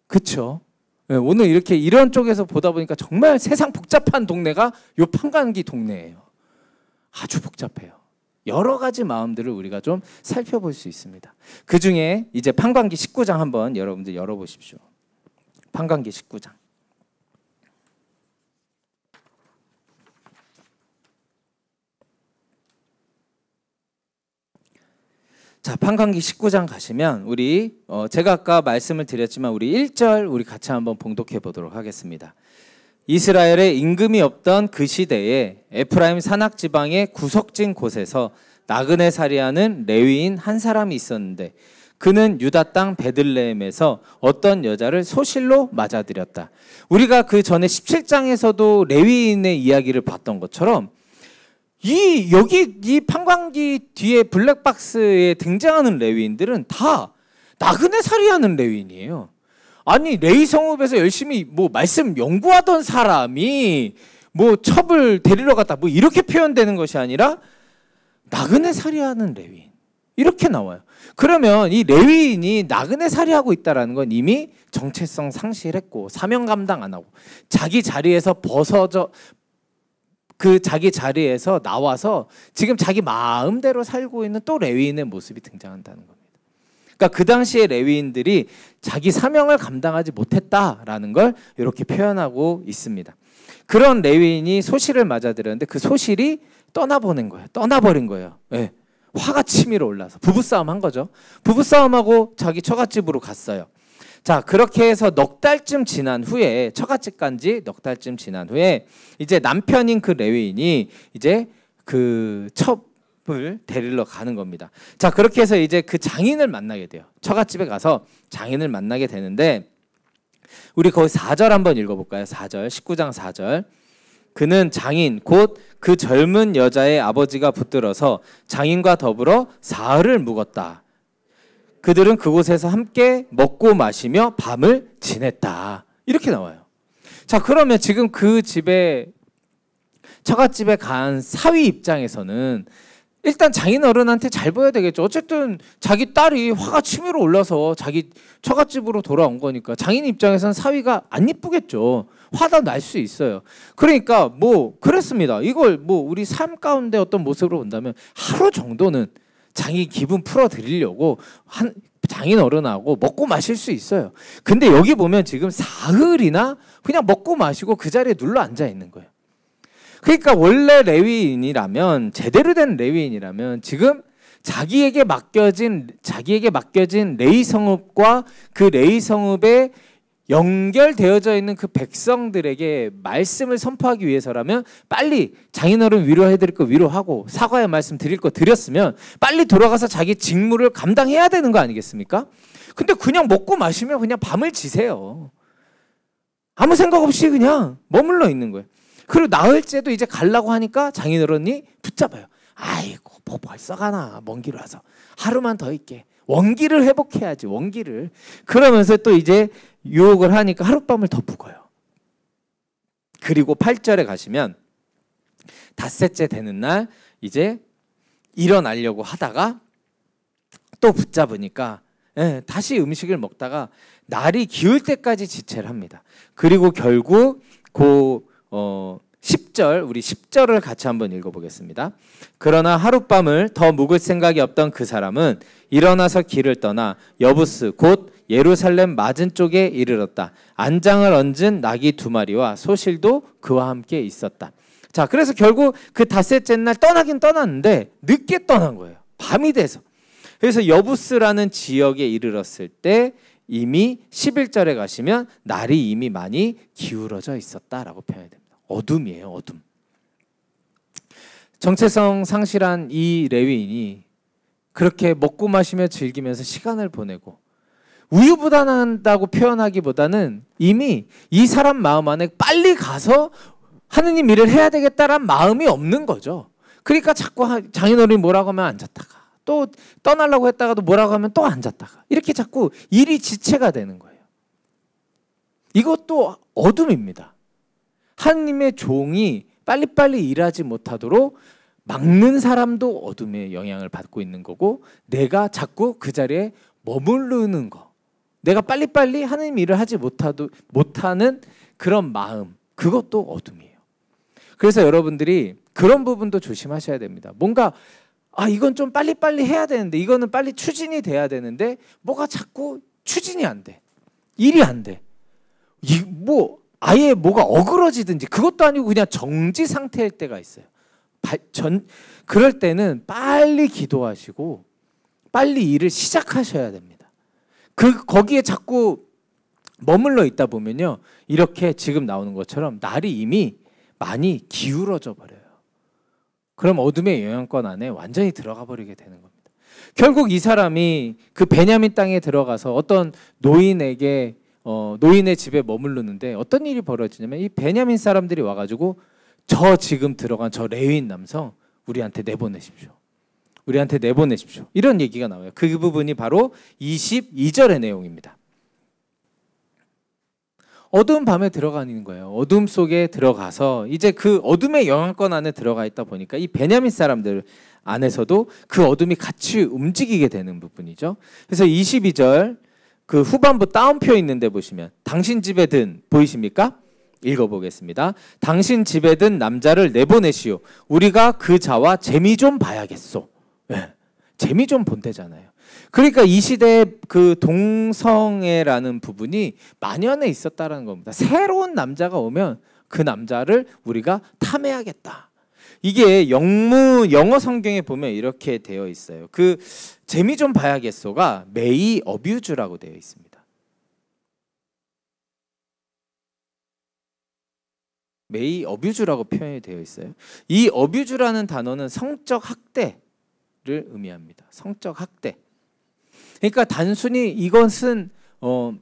그쵸? 네, 오늘 이렇게 이런 쪽에서 보다 보니까 정말 세상 복잡한 동네가 요 판관기 동네예요. 아주 복잡해요. 여러 가지 마음들을 우리가 좀 살펴볼 수 있습니다. 그 중에 이제 판관기 19장 한번 여러분들 열어보십시오. 판관기 19장. 자, 판관기 19장 가시면 우리 어, 제가 아까 말씀을 드렸지만 우리 1절 우리 같이 한번 봉독해 보도록 하겠습니다. 이스라엘에 임금이 없던 그 시대에 에프라임 산악 지방의 구석진 곳에서 나그네 살이하는 레위인 한 사람이 있었는데 그는 유다 땅 베들레헴에서 어떤 여자를 소실로 맞아들였다. 우리가 그 전에 17장에서도 레위인의 이야기를 봤던 것처럼 이 여기 이 판광기 뒤에 블랙박스에 등장하는 레위인들은 다 나그네 살이하는 레위인이에요. 아니 레이 성읍에서 열심히 뭐 말씀 연구하던 사람이 뭐 첩을 데리러 갔다 뭐 이렇게 표현되는 것이 아니라 나그네 살이하는 레위인 이렇게 나와요. 그러면 이 레위인이 나그네 살이하고 있다라는 건 이미 정체성 상실했고 사명 감당 안 하고 자기 자리에서 벗어져 그 자기 자리에서 나와서 지금 자기 마음대로 살고 있는 또 레위인의 모습이 등장한다는 겁니다. 그러니까 그 당시에 레위인들이 자기 사명을 감당하지 못했다라는 걸 이렇게 표현하고 있습니다. 그런 레위인이 소실을 맞아들였는데 그 소실이 떠나보낸 거예요. 떠나버린 거예요. 네. 화가 치밀어 올라서 부부싸움 한 거죠. 부부싸움하고 자기 처갓집으로 갔어요. 자, 그렇게 해서 넉 달쯤 지난 후에 처갓집 간지 넉 달쯤 지난 후에 이제 남편인 그 레위인이 이제 그 첩을 데리러 가는 겁니다. 자, 그렇게 해서 이제 그 장인을 만나게 돼요. 처갓집에 가서 장인을 만나게 되는데 우리 거기 4절 한번 읽어 볼까요? 4절. 19장 4절. 그는 장인 곧 그 젊은 여자의 아버지가 붙들어서 장인과 더불어 사흘을 묵었다. 그들은 그곳에서 함께 먹고 마시며 밤을 지냈다. 이렇게 나와요. 자, 그러면 지금 그 집에 처갓집에 간 사위 입장에서는 일단 장인어른한테 잘 보여야 되겠죠. 어쨌든 자기 딸이 화가 치밀어 올라서 자기 처갓집으로 돌아온 거니까 장인 입장에선 사위가 안 이쁘겠죠. 화도 날 수 있어요. 그러니까 뭐 그랬습니다. 이걸 뭐 우리 삶 가운데 어떤 모습으로 본다면 하루 정도는 장이 기분 풀어드리려고 한 장인 어른하고 먹고 마실 수 있어요. 근데 여기 보면 지금 사흘이나 그냥 먹고 마시고 그 자리에 눌러 앉아 있는 거예요. 그러니까 원래 레위인이라면 제대로 된 레위인이라면 지금 자기에게 맡겨진 자기에게 맡겨진 레이 성읍과 그 레이 성읍의 연결되어져 있는 그 백성들에게 말씀을 선포하기 위해서라면 빨리 장인어른 위로해 드릴 거 위로하고 사과의 말씀 드릴 거 드렸으면 빨리 돌아가서 자기 직무를 감당해야 되는 거 아니겠습니까? 근데 그냥 먹고 마시면 그냥 밤을 지세요. 아무 생각 없이 그냥 머물러 있는 거예요. 그리고 나흘째도 이제 갈라고 하니까 장인어른이 붙잡아요. 아이고 뭐 벌써 가나 먼 길 와서 하루만 더 있게 원기를 회복해야지 원기를 그러면서 또 이제 유혹을 하니까 하룻밤을 덮어요 그리고 8절에 가시면 닷새째 되는 날 이제 일어나려고 하다가 또 붙잡으니까 예, 다시 음식을 먹다가 날이 기울 때까지 지체를 합니다. 그리고 결국 그 어, 10절 우리 10절을 같이 한번 읽어보겠습니다. 그러나 하룻밤을 더 묵을 생각이 없던 그 사람은 일어나서 길을 떠나 여부스 곧 예루살렘 맞은 쪽에 이르렀다. 안장을 얹은 나귀 두 마리와 소실도 그와 함께 있었다. 자, 그래서 결국 그 닷새째 날 떠나긴 떠났는데 늦게 떠난 거예요. 밤이 돼서. 그래서 여부스라는 지역에 이르렀을 때 이미 11절에 가시면 날이 이미 많이 기울어져 있었다라고 표현해요. 어둠이에요, 어둠. 정체성 상실한 이 레위인이 그렇게 먹고 마시며 즐기면서 시간을 보내고 우유부단한다고 표현하기보다는 이미 이 사람 마음 안에 빨리 가서 하느님 일을 해야 되겠다란 마음이 없는 거죠. 그러니까 자꾸 장인어른이 뭐라고 하면 앉았다가 또 떠나려고 했다가도 뭐라고 하면 또 앉았다가 이렇게 자꾸 일이 지체가 되는 거예요. 이것도 어둠입니다. 하나님의 종이 빨리빨리 일하지 못하도록 막는 사람도 어둠의 영향을 받고 있는 거고 내가 자꾸 그 자리에 머무르는 거 내가 빨리빨리 하나님 일을 하지 못하도, 못하는 그런 마음 그것도 어둠이에요 그래서 여러분들이 그런 부분도 조심하셔야 됩니다 뭔가 아 이건 좀 빨리빨리 해야 되는데 이거는 빨리 추진이 돼야 되는데 뭐가 자꾸 추진이 안돼 일이 안돼 뭐 아예 뭐가 어그러지든지 그것도 아니고 그냥 정지 상태일 때가 있어요. 바, 전 그럴 때는 빨리 기도하시고 빨리 일을 시작하셔야 됩니다. 그 거기에 자꾸 머물러 있다 보면요. 이렇게 지금 나오는 것처럼 날이 이미 많이 기울어져 버려요. 그럼 어둠의 영향권 안에 완전히 들어가 버리게 되는 겁니다. 결국 이 사람이 그 베냐민 땅에 들어가서 어떤 노인에게 어, 노인의 집에 머물르는데 어떤 일이 벌어지냐면 이 베냐민 사람들이 와가지고 저 지금 들어간 저 레위인 남성 우리한테 내보내십시오. 우리한테 내보내십시오. 이런 얘기가 나와요. 그 부분이 바로 22절의 내용입니다. 어두운 밤에 들어가는 거예요. 어둠 속에 들어가서 이제 그 어둠의 영향권 안에 들어가 있다 보니까 이 베냐민 사람들 안에서도 그 어둠이 같이 움직이게 되는 부분이죠. 그래서 22절 그 후반부 따옴표 있는데 보시면 당신 집에 든 보이십니까? 읽어보겠습니다. 당신 집에 든 남자를 내보내시오. 우리가 그 자와 재미 좀 봐야겠소. 네. 재미 좀 본대잖아요. 그러니까 이 시대의 그 동성애라는 부분이 만연해 있었다라는 겁니다. 새로운 남자가 오면 그 남자를 우리가 탐해야겠다. 이게 영문 영어 성경에 보면 이렇게 되어 있어요. 그 재미 좀 봐야겠소가 메이 어뷰즈라고 되어 있습니다. 메이 어뷰즈라고 표현이 되어 있어요. 이 어뷰즈라는 단어는 성적 학대를 의미합니다. 성적 학대. 그러니까 단순히 이것은 어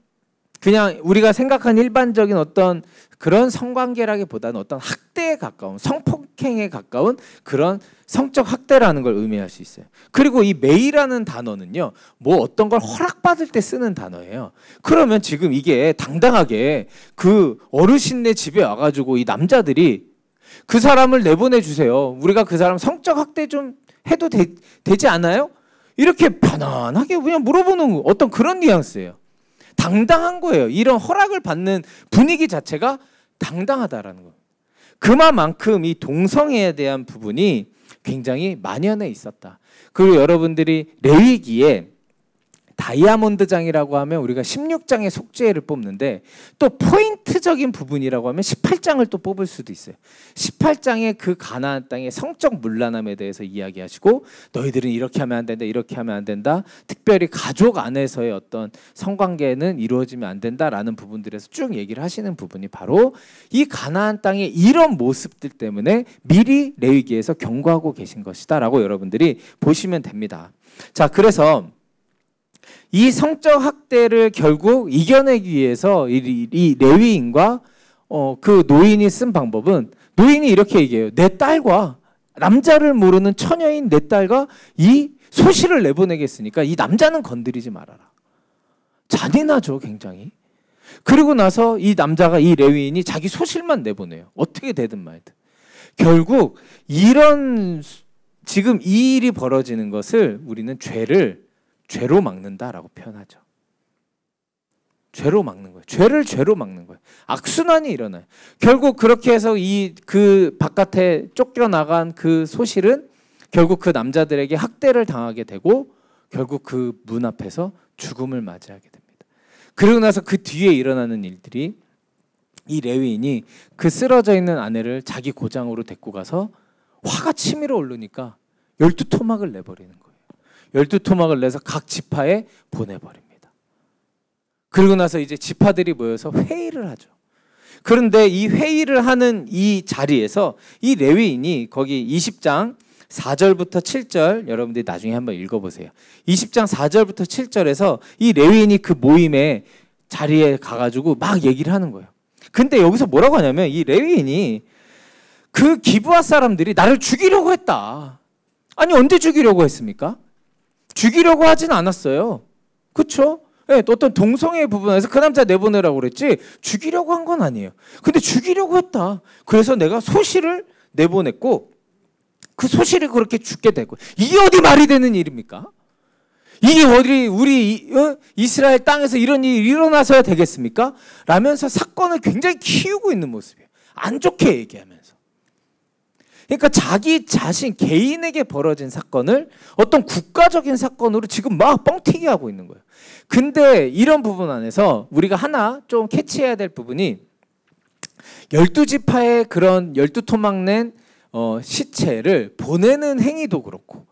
그냥 우리가 생각한 일반적인 어떤 그런 성관계라기보다는 어떤 학대에 가까운 성폭행에 가까운 그런 성적 학대라는 걸 의미할 수 있어요. 그리고 이 매이라는 단어는요. 뭐 어떤 걸 허락받을 때 쓰는 단어예요. 그러면 지금 이게 당당하게 그 어르신네 집에 와 가지고 이 남자들이 그 사람을 내보내 주세요. 우리가 그 사람 성적 학대 좀 해도 되, 되지 않아요? 이렇게 편안하게 그냥 물어보는 어떤 그런 뉘앙스예요. 당당한 거예요. 이런 허락을 받는 분위기 자체가 당당하다라는 거예요. 그만큼 이 동성애에 대한 부분이 굉장히 만연해 있었다. 그리고 여러분들이 레위기에 다이아몬드장이라고 하면 우리가 16장의 속죄를 뽑는데 또 포인트적인 부분이라고 하면 18장을 또 뽑을 수도 있어요. 18장의 그 가나안 땅의 성적 문란함에 대해서 이야기하시고 너희들은 이렇게 하면 안 된다. 이렇게 하면 안 된다. 특별히 가족 안에서의 어떤 성관계는 이루어지면 안 된다라는 부분들에서 쭉 얘기를 하시는 부분이 바로 이 가나안 땅의 이런 모습들 때문에 미리 레위기에서 경고하고 계신 것이다라고 여러분들이 보시면 됩니다. 자, 그래서 이 성적 학대를 결국 이겨내기 위해서 이, 이 레위인과 어, 그 노인이 쓴 방법은 노인이 이렇게 얘기해요. 내 딸과 남자를 모르는 처녀인 내 딸과 이 소시를 내보내겠으니까 이 남자는 건드리지 말아라. 잔인하죠, 굉장히. 그리고 나서 이 남자가 이 레위인이 자기 소실만 내보내요. 어떻게 되든 말든. 결국 이런 지금 이 일이 벌어지는 것을 우리는 죄를 죄로 막는다라고 표현하죠. 죄로 막는 거예요. 죄를 죄로 막는 거예요. 악순환이 일어나요. 결국 그렇게 해서 이 그 바깥에 쫓겨나간 그 소실은 결국 그 남자들에게 학대를 당하게 되고 결국 그 문 앞에서 죽음을 맞이하게 됩니다. 그러고 나서 그 뒤에 일어나는 일들이 이 레위인이 그 쓰러져 있는 아내를 자기 고장으로 데리고 가서 화가 치밀어 오르니까 열두 토막을 내버리는 거예요. 열두 토막을 내서 각 지파에 보내버립니다. 그리고 나서 이제 지파들이 모여서 회의를 하죠. 그런데 이 회의를 하는 이 자리에서 이 레위인이 거기 20장 4절부터 7절 여러분들이 나중에 한번 읽어보세요. 20장 4절부터 7절에서 이 레위인이 그 모임에 자리에 가가지고 막 얘기를 하는 거예요. 근데 여기서 뭐라고 하냐면 이 레위인이 그 기부하 사람들이 나를 죽이려고 했다. 아니 언제 죽이려고 했습니까? 죽이려고 하진 않았어요. 그쵸? 네, 어떤 동성애 부분에서 그 남자 내보내라고 그랬지 죽이려고 한 건 아니에요. 근데 죽이려고 했다. 그래서 내가 소실을 내보냈고 그 소실이 그렇게 죽게 되고 이게 어디 말이 되는 일입니까? 이게 어디 우리 어? 이스라엘 땅에서 이런 일이 일어나서야 되겠습니까? 라면서 사건을 굉장히 키우고 있는 모습이에요. 안 좋게 얘기하면. 그러니까 자기 자신 개인에게 벌어진 사건을 어떤 국가적인 사건으로 지금 막 뻥튀기 하고 있는 거예요. 근데 이런 부분 안에서 우리가 하나 좀 캐치해야 될 부분이 열두 지파의 그런 열두 토막 낸 어, 시체를 보내는 행위도 그렇고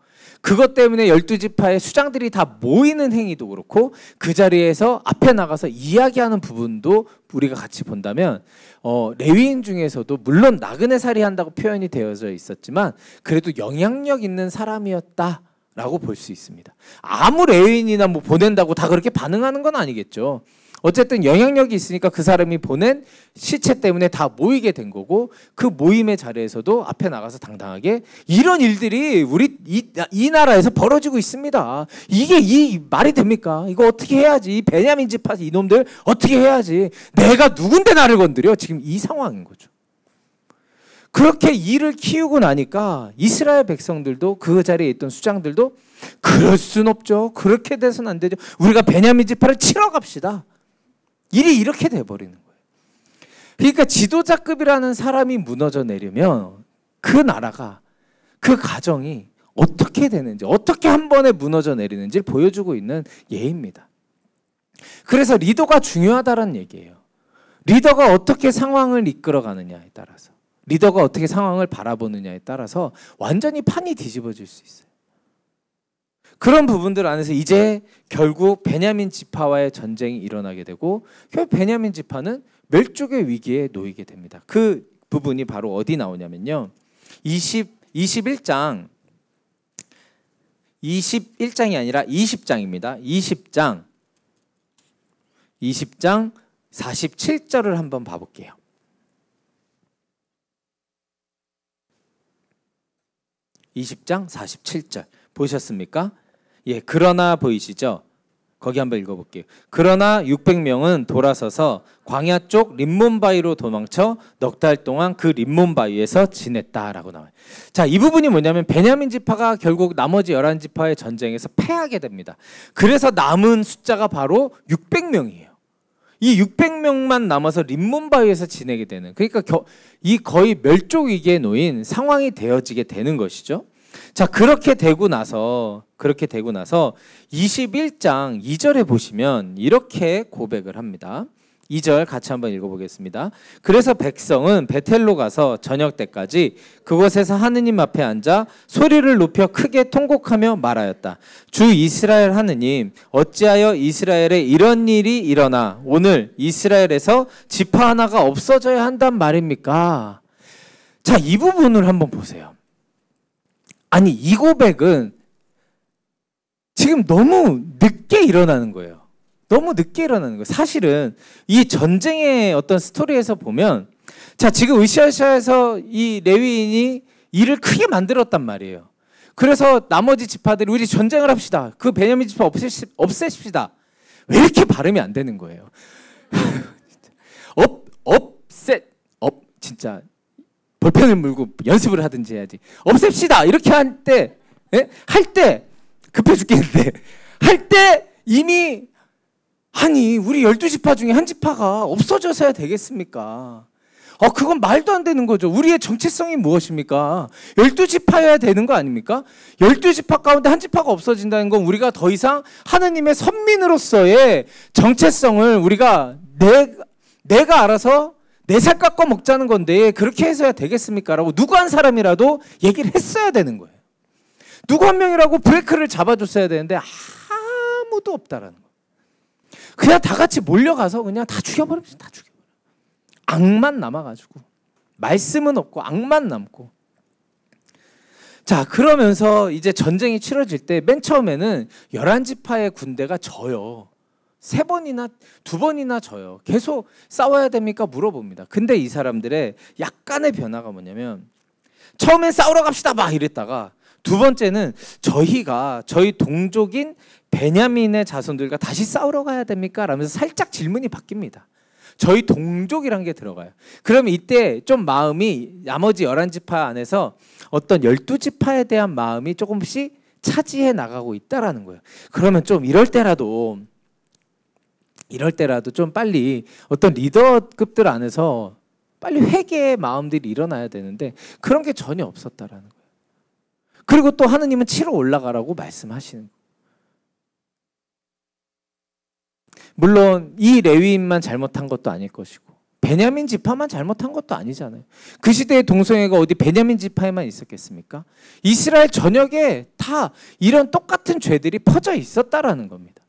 그것 때문에 열두 지파의 수장들이 다 모이는 행위도 그렇고 그 자리에서 앞에 나가서 이야기하는 부분도 우리가 같이 본다면 어, 레위인 중에서도 물론 나그네 살이한다고 표현이 되어져 있었지만 그래도 영향력 있는 사람이었다. 라고 볼 수 있습니다. 아무 레인이나 뭐 보낸다고 다 그렇게 반응하는 건 아니겠죠. 어쨌든 영향력이 있으니까 그 사람이 보낸 시체 때문에 다 모이게 된 거고 그 모임의 자리에서도 앞에 나가서 당당하게 이런 일들이 우리 이, 이 나라에서 벌어지고 있습니다. 이게 이 말이 됩니까? 이거 어떻게 해야지? 베냐민 집파 이놈들 어떻게 해야지? 내가 누군데 나를 건드려? 지금 이 상황인 거죠. 그렇게 일을 키우고 나니까 이스라엘 백성들도 그 자리에 있던 수장들도 그럴 순 없죠. 그렇게 돼서는 안 되죠. 우리가 베냐민 지파를 치러 갑시다. 일이 이렇게 돼버리는 거예요. 그러니까 지도자급이라는 사람이 무너져 내리면 그 나라가 그 가정이 어떻게 되는지 어떻게 한 번에 무너져 내리는지를 보여주고 있는 예입니다. 그래서 리더가 중요하다는 얘기예요. 리더가 어떻게 상황을 이끌어가느냐에 따라서 리더가 어떻게 상황을 바라보느냐에 따라서 완전히 판이 뒤집어질 수 있어요. 그런 부분들 안에서 이제 결국 베냐민 지파와의 전쟁이 일어나게 되고 결국 그 베냐민 지파는 멸족의 위기에 놓이게 됩니다. 그 부분이 바로 어디 나오냐면요. 20 21장 21장이 아니라 20장입니다. 20장 20장 47절을 한번 봐 볼게요. 20장 47절 보셨습니까? 예, 그러나 보이시죠? 거기 한번 읽어볼게요. 그러나 600명은 돌아서서 광야 쪽 림몬바위로 도망쳐 넉 달 동안 그 림몬바위에서 지냈다라고 나와요. 자, 이 부분이 뭐냐면 베냐민 지파가 결국 나머지 11지파의 전쟁에서 패하게 됩니다. 그래서 남은 숫자가 바로 600명이에요. 이 600명만 남아서 림몬바위에서 지내게 되는 그러니까 겨, 이 거의 멸족 위기에 놓인 상황이 되어지게 되는 것이죠. 자, 그렇게 되고 나서, 그렇게 되고 나서 21장 2절에 보시면 이렇게 고백을 합니다. 2절 같이 한번 읽어보겠습니다. 그래서 백성은 베텔로 가서 저녁 때까지 그곳에서 하느님 앞에 앉아 소리를 높여 크게 통곡하며 말하였다. 주 이스라엘 하느님, 어찌하여 이스라엘에 이런 일이 일어나 오늘 이스라엘에서 지파 하나가 없어져야 한단 말입니까? 자, 이 부분을 한번 보세요. 아니, 이 고백은 지금 너무 늦게 일어나는 거예요. 너무 늦게 일어나는 거예요. 사실은 이 전쟁의 어떤 스토리에서 보면 자, 지금 으쌰으쌰에서 이 레위인이 일을 크게 만들었단 말이에요. 그래서 나머지 지파들이 우리 전쟁을 합시다. 그 베냐민 지파 없애시, 없애십시다. 왜 이렇게 발음이 안 되는 거예요? 업, [LAUGHS] 업셋, 진짜 볼펜을 물고 연습을 하든지 해야지. 없앱시다 이렇게 할 때, 예? 할때 급해 죽겠는데 [LAUGHS] 할 때 이미 아니 우리 열두 지파 중에 한 지파가 없어져서야 되겠습니까? 어 그건 말도 안 되는 거죠. 우리의 정체성이 무엇입니까? 열두 지파여야 되는 거 아닙니까? 열두 지파 가운데 한 지파가 없어진다는 건 우리가 더 이상 하느님의 선민으로서의 정체성을 우리가 내 내가 알아서 내살 깎고 먹자는 건데 그렇게 해서야 되겠습니까? 라고 누구 한 사람이라도 얘기를 했어야 되는 거예요. 누구 한 명이라고 브레이크를 잡아줬어야 되는데 아무도 없다라는 거예요. 그냥 다 같이 몰려가서 그냥 다 죽여버립시다. 다 죽여버려. 악만 남아가지고 말씀은 없고 악만 남고 자 그러면서 이제 전쟁이 치러질 때 맨 처음에는 열한 지파의 군대가 져요. 세 번이나 두 번이나 져요. 계속 싸워야 됩니까? 물어봅니다. 근데 이 사람들의 약간의 변화가 뭐냐면 처음엔 싸우러 갑시다 막 이랬다가 두 번째는 저희가 저희 동족인 베냐민의 자손들과 다시 싸우러 가야 됩니까? 라면서 살짝 질문이 바뀝니다. 저희 동족이란 게 들어가요. 그럼 이때 좀 마음이 나머지 1 1 지파 안에서 어떤 1 2 지파에 대한 마음이 조금씩 차지해 나가고 있다라는 거예요. 그러면 좀 이럴 때라도 이럴 때라도 좀 빨리 어떤 리더급들 안에서 빨리 회개의 마음들이 일어나야 되는데 그런 게 전혀 없었다라는 거예요. 그리고 또 하느님은 치러 올라가라고 말씀하시는 물론 이 레위인만 잘못한 것도 아닐 것이고 베냐민 지파만 잘못한 것도 아니잖아요. 그 시대의 동성애가 어디 베냐민 지파에만 있었겠습니까? 이스라엘 전역에 다 이런 똑같은 죄들이 퍼져 있었다라는 겁니다.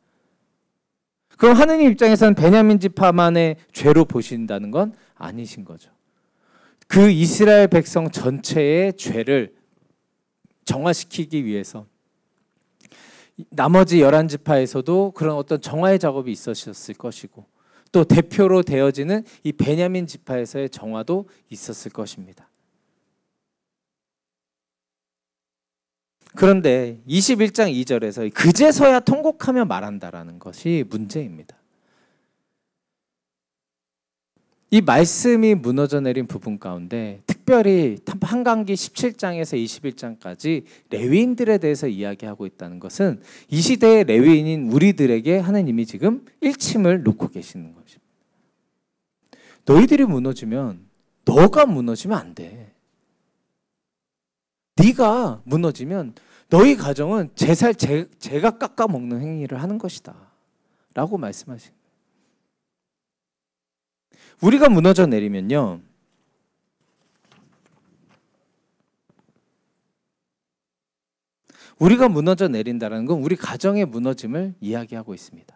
그럼 하느님 입장에서는 베냐민 지파만의 죄로 보신다는 건 아니신 거죠. 그 이스라엘 백성 전체의 죄를 정화시키기 위해서 나머지 열한 지파에서도 그런 어떤 정화의 작업이 있었을 것이고 또 대표로 되어지는 이 베냐민 지파에서의 정화도 있었을 것입니다. 그런데 21장 2절에서 그제서야 통곡하며 말한다라는 것이 문제입니다. 이 말씀이 무너져 내린 부분 가운데 특별히 한강기 17장에서 21장까지 레위인들에 대해서 이야기하고 있다는 것은 이 시대의 레위인인 우리들에게 하나님이 지금 일침을 놓고 계시는 것입니다. 너희들이 무너지면 너가 무너지면 안 돼. 네가 무너지면 너희 가정은 제살 제, 제가 깎아 먹는 행위를 하는 것이다. 라고 말씀하신 우리가 무너져 내리면요. 우리가 무너져 내린다는 건 우리 가정의 무너짐을 이야기하고 있습니다.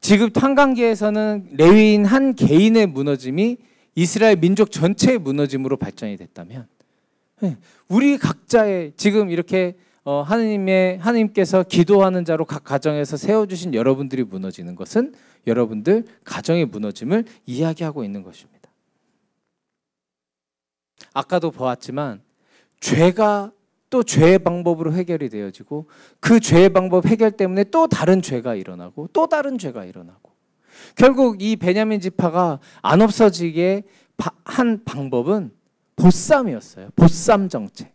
지금 탄광기에서는 레위인 한 개인의 무너짐이 이스라엘 민족 전체의 무너짐으로 발전이 됐다면 예, 우리 각자의 지금 이렇게 어, 하느님의 하느님께서 기도하는 자로 각 가정에서 세워주신 여러분들이 무너지는 것은 여러분들 가정의 무너짐을 이야기하고 있는 것입니다. 아까도 보았지만 죄가 또 죄의 방법으로 해결이 되어지고 그 죄의 방법 해결 때문에 또 다른 죄가 일어나고 또 다른 죄가 일어나고 결국 이 베냐민 지파가 안 없어지게 한 방법은 보쌈이었어요. 보쌈 정책.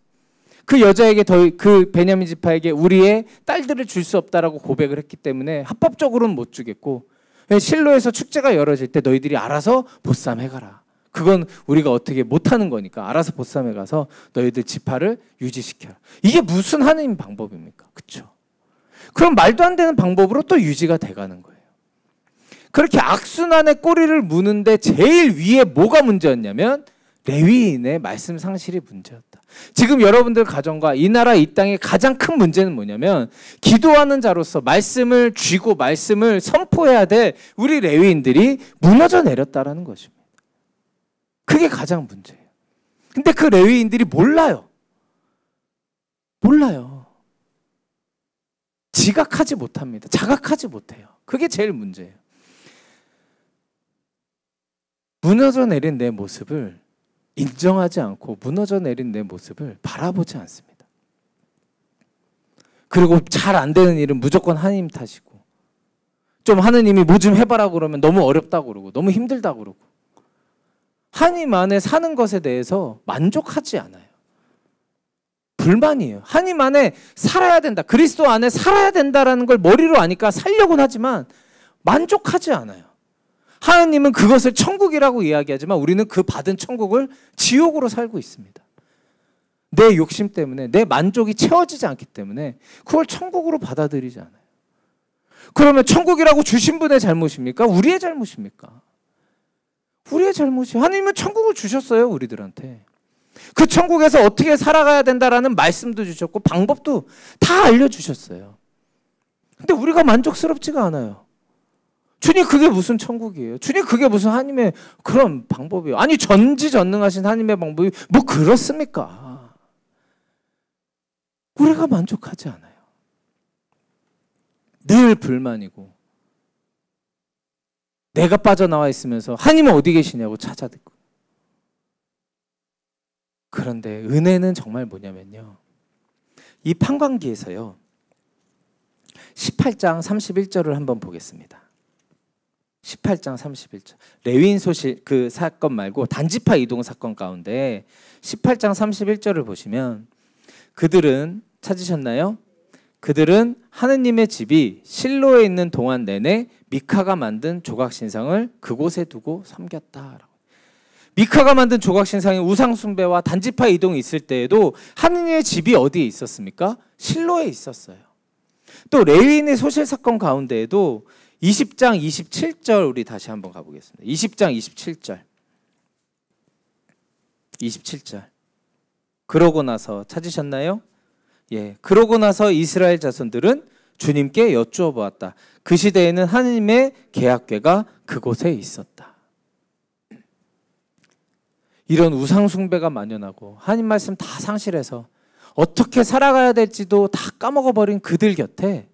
그 여자에게 더그 베냐민 지파에게 우리의 딸들을 줄 수 없다라고 고백을 했기 때문에 합법적으로는 못 주겠고 실로에서 축제가 열어질 때 너희들이 알아서 보쌈 해가라. 그건 우리가 어떻게 못하는 거니까 알아서 보쌈에 가서 너희들 지파를 유지시켜라. 이게 무슨 하나님 방법입니까? 그렇죠? 그럼 말도 안 되는 방법으로 또 유지가 돼가는 거예요. 그렇게 악순환의 꼬리를 무는데 제일 위에 뭐가 문제였냐면 레위인의 말씀 상실이 문제였다. 지금 여러분들 가정과 이 나라 이 땅의 가장 큰 문제는 뭐냐면 기도하는 자로서 말씀을 쥐고 말씀을 선포해야 될 우리 레위인들이 무너져 내렸다라는 것입니다. 그게 가장 문제예요. 근데 그 레위인들이 몰라요. 몰라요. 지각하지 못합니다. 자각하지 못해요. 그게 제일 문제예요. 무너져 내린 내 모습을 인정하지 않고 무너져 내린 내 모습을 바라보지 않습니다. 그리고 잘 안 되는 일은 무조건 하나님 탓이고 좀 하느님이 뭐 좀 해봐라 그러면 너무 어렵다 그러고 너무 힘들다 그러고 하나님 안에 사는 것에 대해서 만족하지 않아요. 불만이에요. 하나님 안에 살아야 된다. 그리스도 안에 살아야 된다라는 걸 머리로 아니까 살려곤 하지만 만족하지 않아요. 하나님은 그것을 천국이라고 이야기하지만 우리는 그 받은 천국을 지옥으로 살고 있습니다. 내 욕심 때문에 내 만족이 채워지지 않기 때문에 그걸 천국으로 받아들이지 않아요. 그러면 천국이라고 주신 분의 잘못입니까? 우리의 잘못입니까? 우리의 잘못이 하나님은 천국을 주셨어요 우리들한테. 그 천국에서 어떻게 살아가야 된다라는 말씀도 주셨고 방법도 다 알려주셨어요. 근데 우리가 만족스럽지가 않아요. 주님 그게 무슨 천국이에요? 주님 그게 무슨 하나님의 그런 방법이에요? 아니 전지전능하신 하나님의 방법이 뭐 그렇습니까? 우리가 만족하지 않아요. 늘 불만이고 내가 빠져나와 있으면서 하나님은 어디 계시냐고 찾아듣고 그런데 은혜는 정말 뭐냐면요. 이 판관기에서요. 18장 31절을 한번 보겠습니다. 18장 31절 레위인 소실 그 사건 말고 단지파 이동 사건 가운데 18장 31절을 보시면 그들은 찾으셨나요? 그들은 하느님의 집이 실로에 있는 동안 내내 미카가 만든 조각 신상을 그곳에 두고 섬겼다. 미카가 만든 조각 신상의 우상 숭배와 단지파 이동이 있을 때에도 하느님의 집이 어디에 있었습니까? 실로에 있었어요. 또 레위인의 소실 사건 가운데에도 20장 27절 우리 다시 한번 가보겠습니다. 20장 27절. 27절. 그러고 나서 찾으셨나요? 예. 그러고 나서 이스라엘 자손들은 주님께 여쭈어 보았다. 그 시대에는 하나님의 계약궤가 그곳에 있었다. 이런 우상 숭배가 만연하고 하나님 말씀 다 상실해서 어떻게 살아가야 될지도 다 까먹어 버린 그들 곁에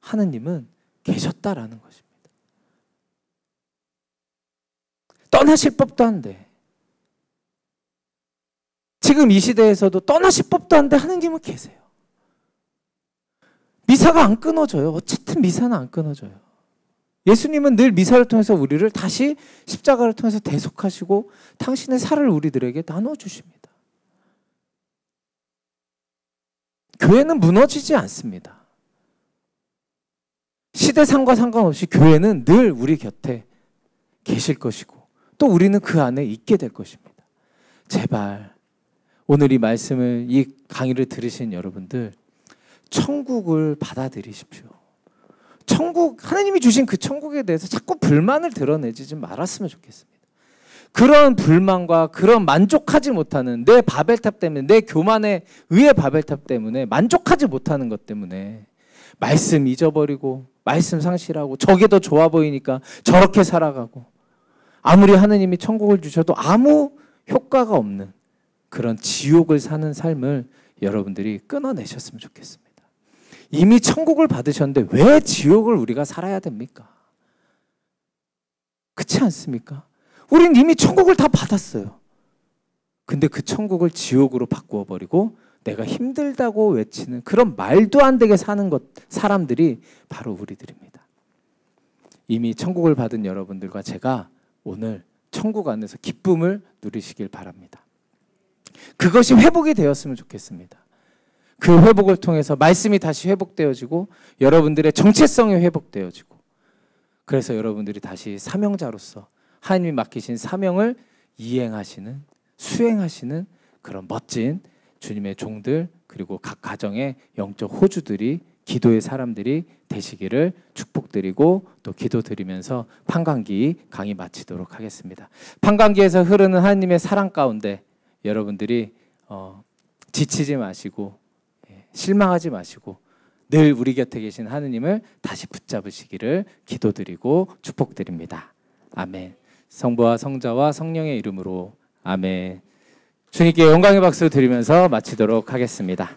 하느님은 계셨다라는 것입니다. 떠나실 법도 한데 지금 이 시대에서도 떠나실 법도 한데 하느님은 계세요. 미사가 안 끊어져요. 어쨌든 미사는 안 끊어져요. 예수님은 늘 미사를 통해서 우리를 다시 십자가를 통해서 대속하시고 당신의 살을 우리들에게 나눠주십니다. 교회는 무너지지 않습니다. 시대상과 상관없이 교회는 늘 우리 곁에 계실 것이고 또 우리는 그 안에 있게 될 것입니다. 제발 오늘 이 말씀을 이 강의를 들으신 여러분들 천국을 받아들이십시오. 천국 하나님이 주신 그 천국에 대해서 자꾸 불만을 드러내지 좀 말았으면 좋겠습니다. 그런 불만과 그런 만족하지 못하는 내 바벨탑 때문에 내 교만에 의해 바벨탑 때문에 만족하지 못하는 것 때문에 말씀 잊어버리고 말씀 상실하고 저게 더 좋아 보이니까 저렇게 살아가고 아무리 하느님이 천국을 주셔도 아무 효과가 없는 그런 지옥을 사는 삶을 여러분들이 끊어내셨으면 좋겠습니다. 이미 천국을 받으셨는데 왜 지옥을 우리가 살아야 됩니까? 그렇지 않습니까? 우린 이미 천국을 다 받았어요. 근데 그 천국을 지옥으로 바꾸어 버리고 내가 힘들다고 외치는 그런 말도 안 되게 사는 것 사람들이 바로 우리들입니다. 이미 천국을 받은 여러분들과 제가 오늘 천국 안에서 기쁨을 누리시길 바랍니다. 그것이 회복이 되었으면 좋겠습니다. 그 회복을 통해서 말씀이 다시 회복되어지고 여러분들의 정체성이 회복되어지고 그래서 여러분들이 다시 사명자로서 하나님이 맡기신 사명을 이행하시는 수행하시는 그런 멋진 주님의 종들 그리고 각 가정의 영적 호주들이 기도의 사람들이 되시기를 축복드리고 또 기도드리면서 판관기 강의 마치도록 하겠습니다. 판강기에서 흐르는 하나님의 사랑 가운데 여러분들이 어, 지치지 마시고 예, 실망하지 마시고 늘 우리 곁에 계신 하느님을 다시 붙잡으시기를 기도드리고 축복드립니다. 아멘. 성부와 성자와 성령의 이름으로 아멘. 주님께 영광의 박수 드리면서 마치도록 하겠습니다.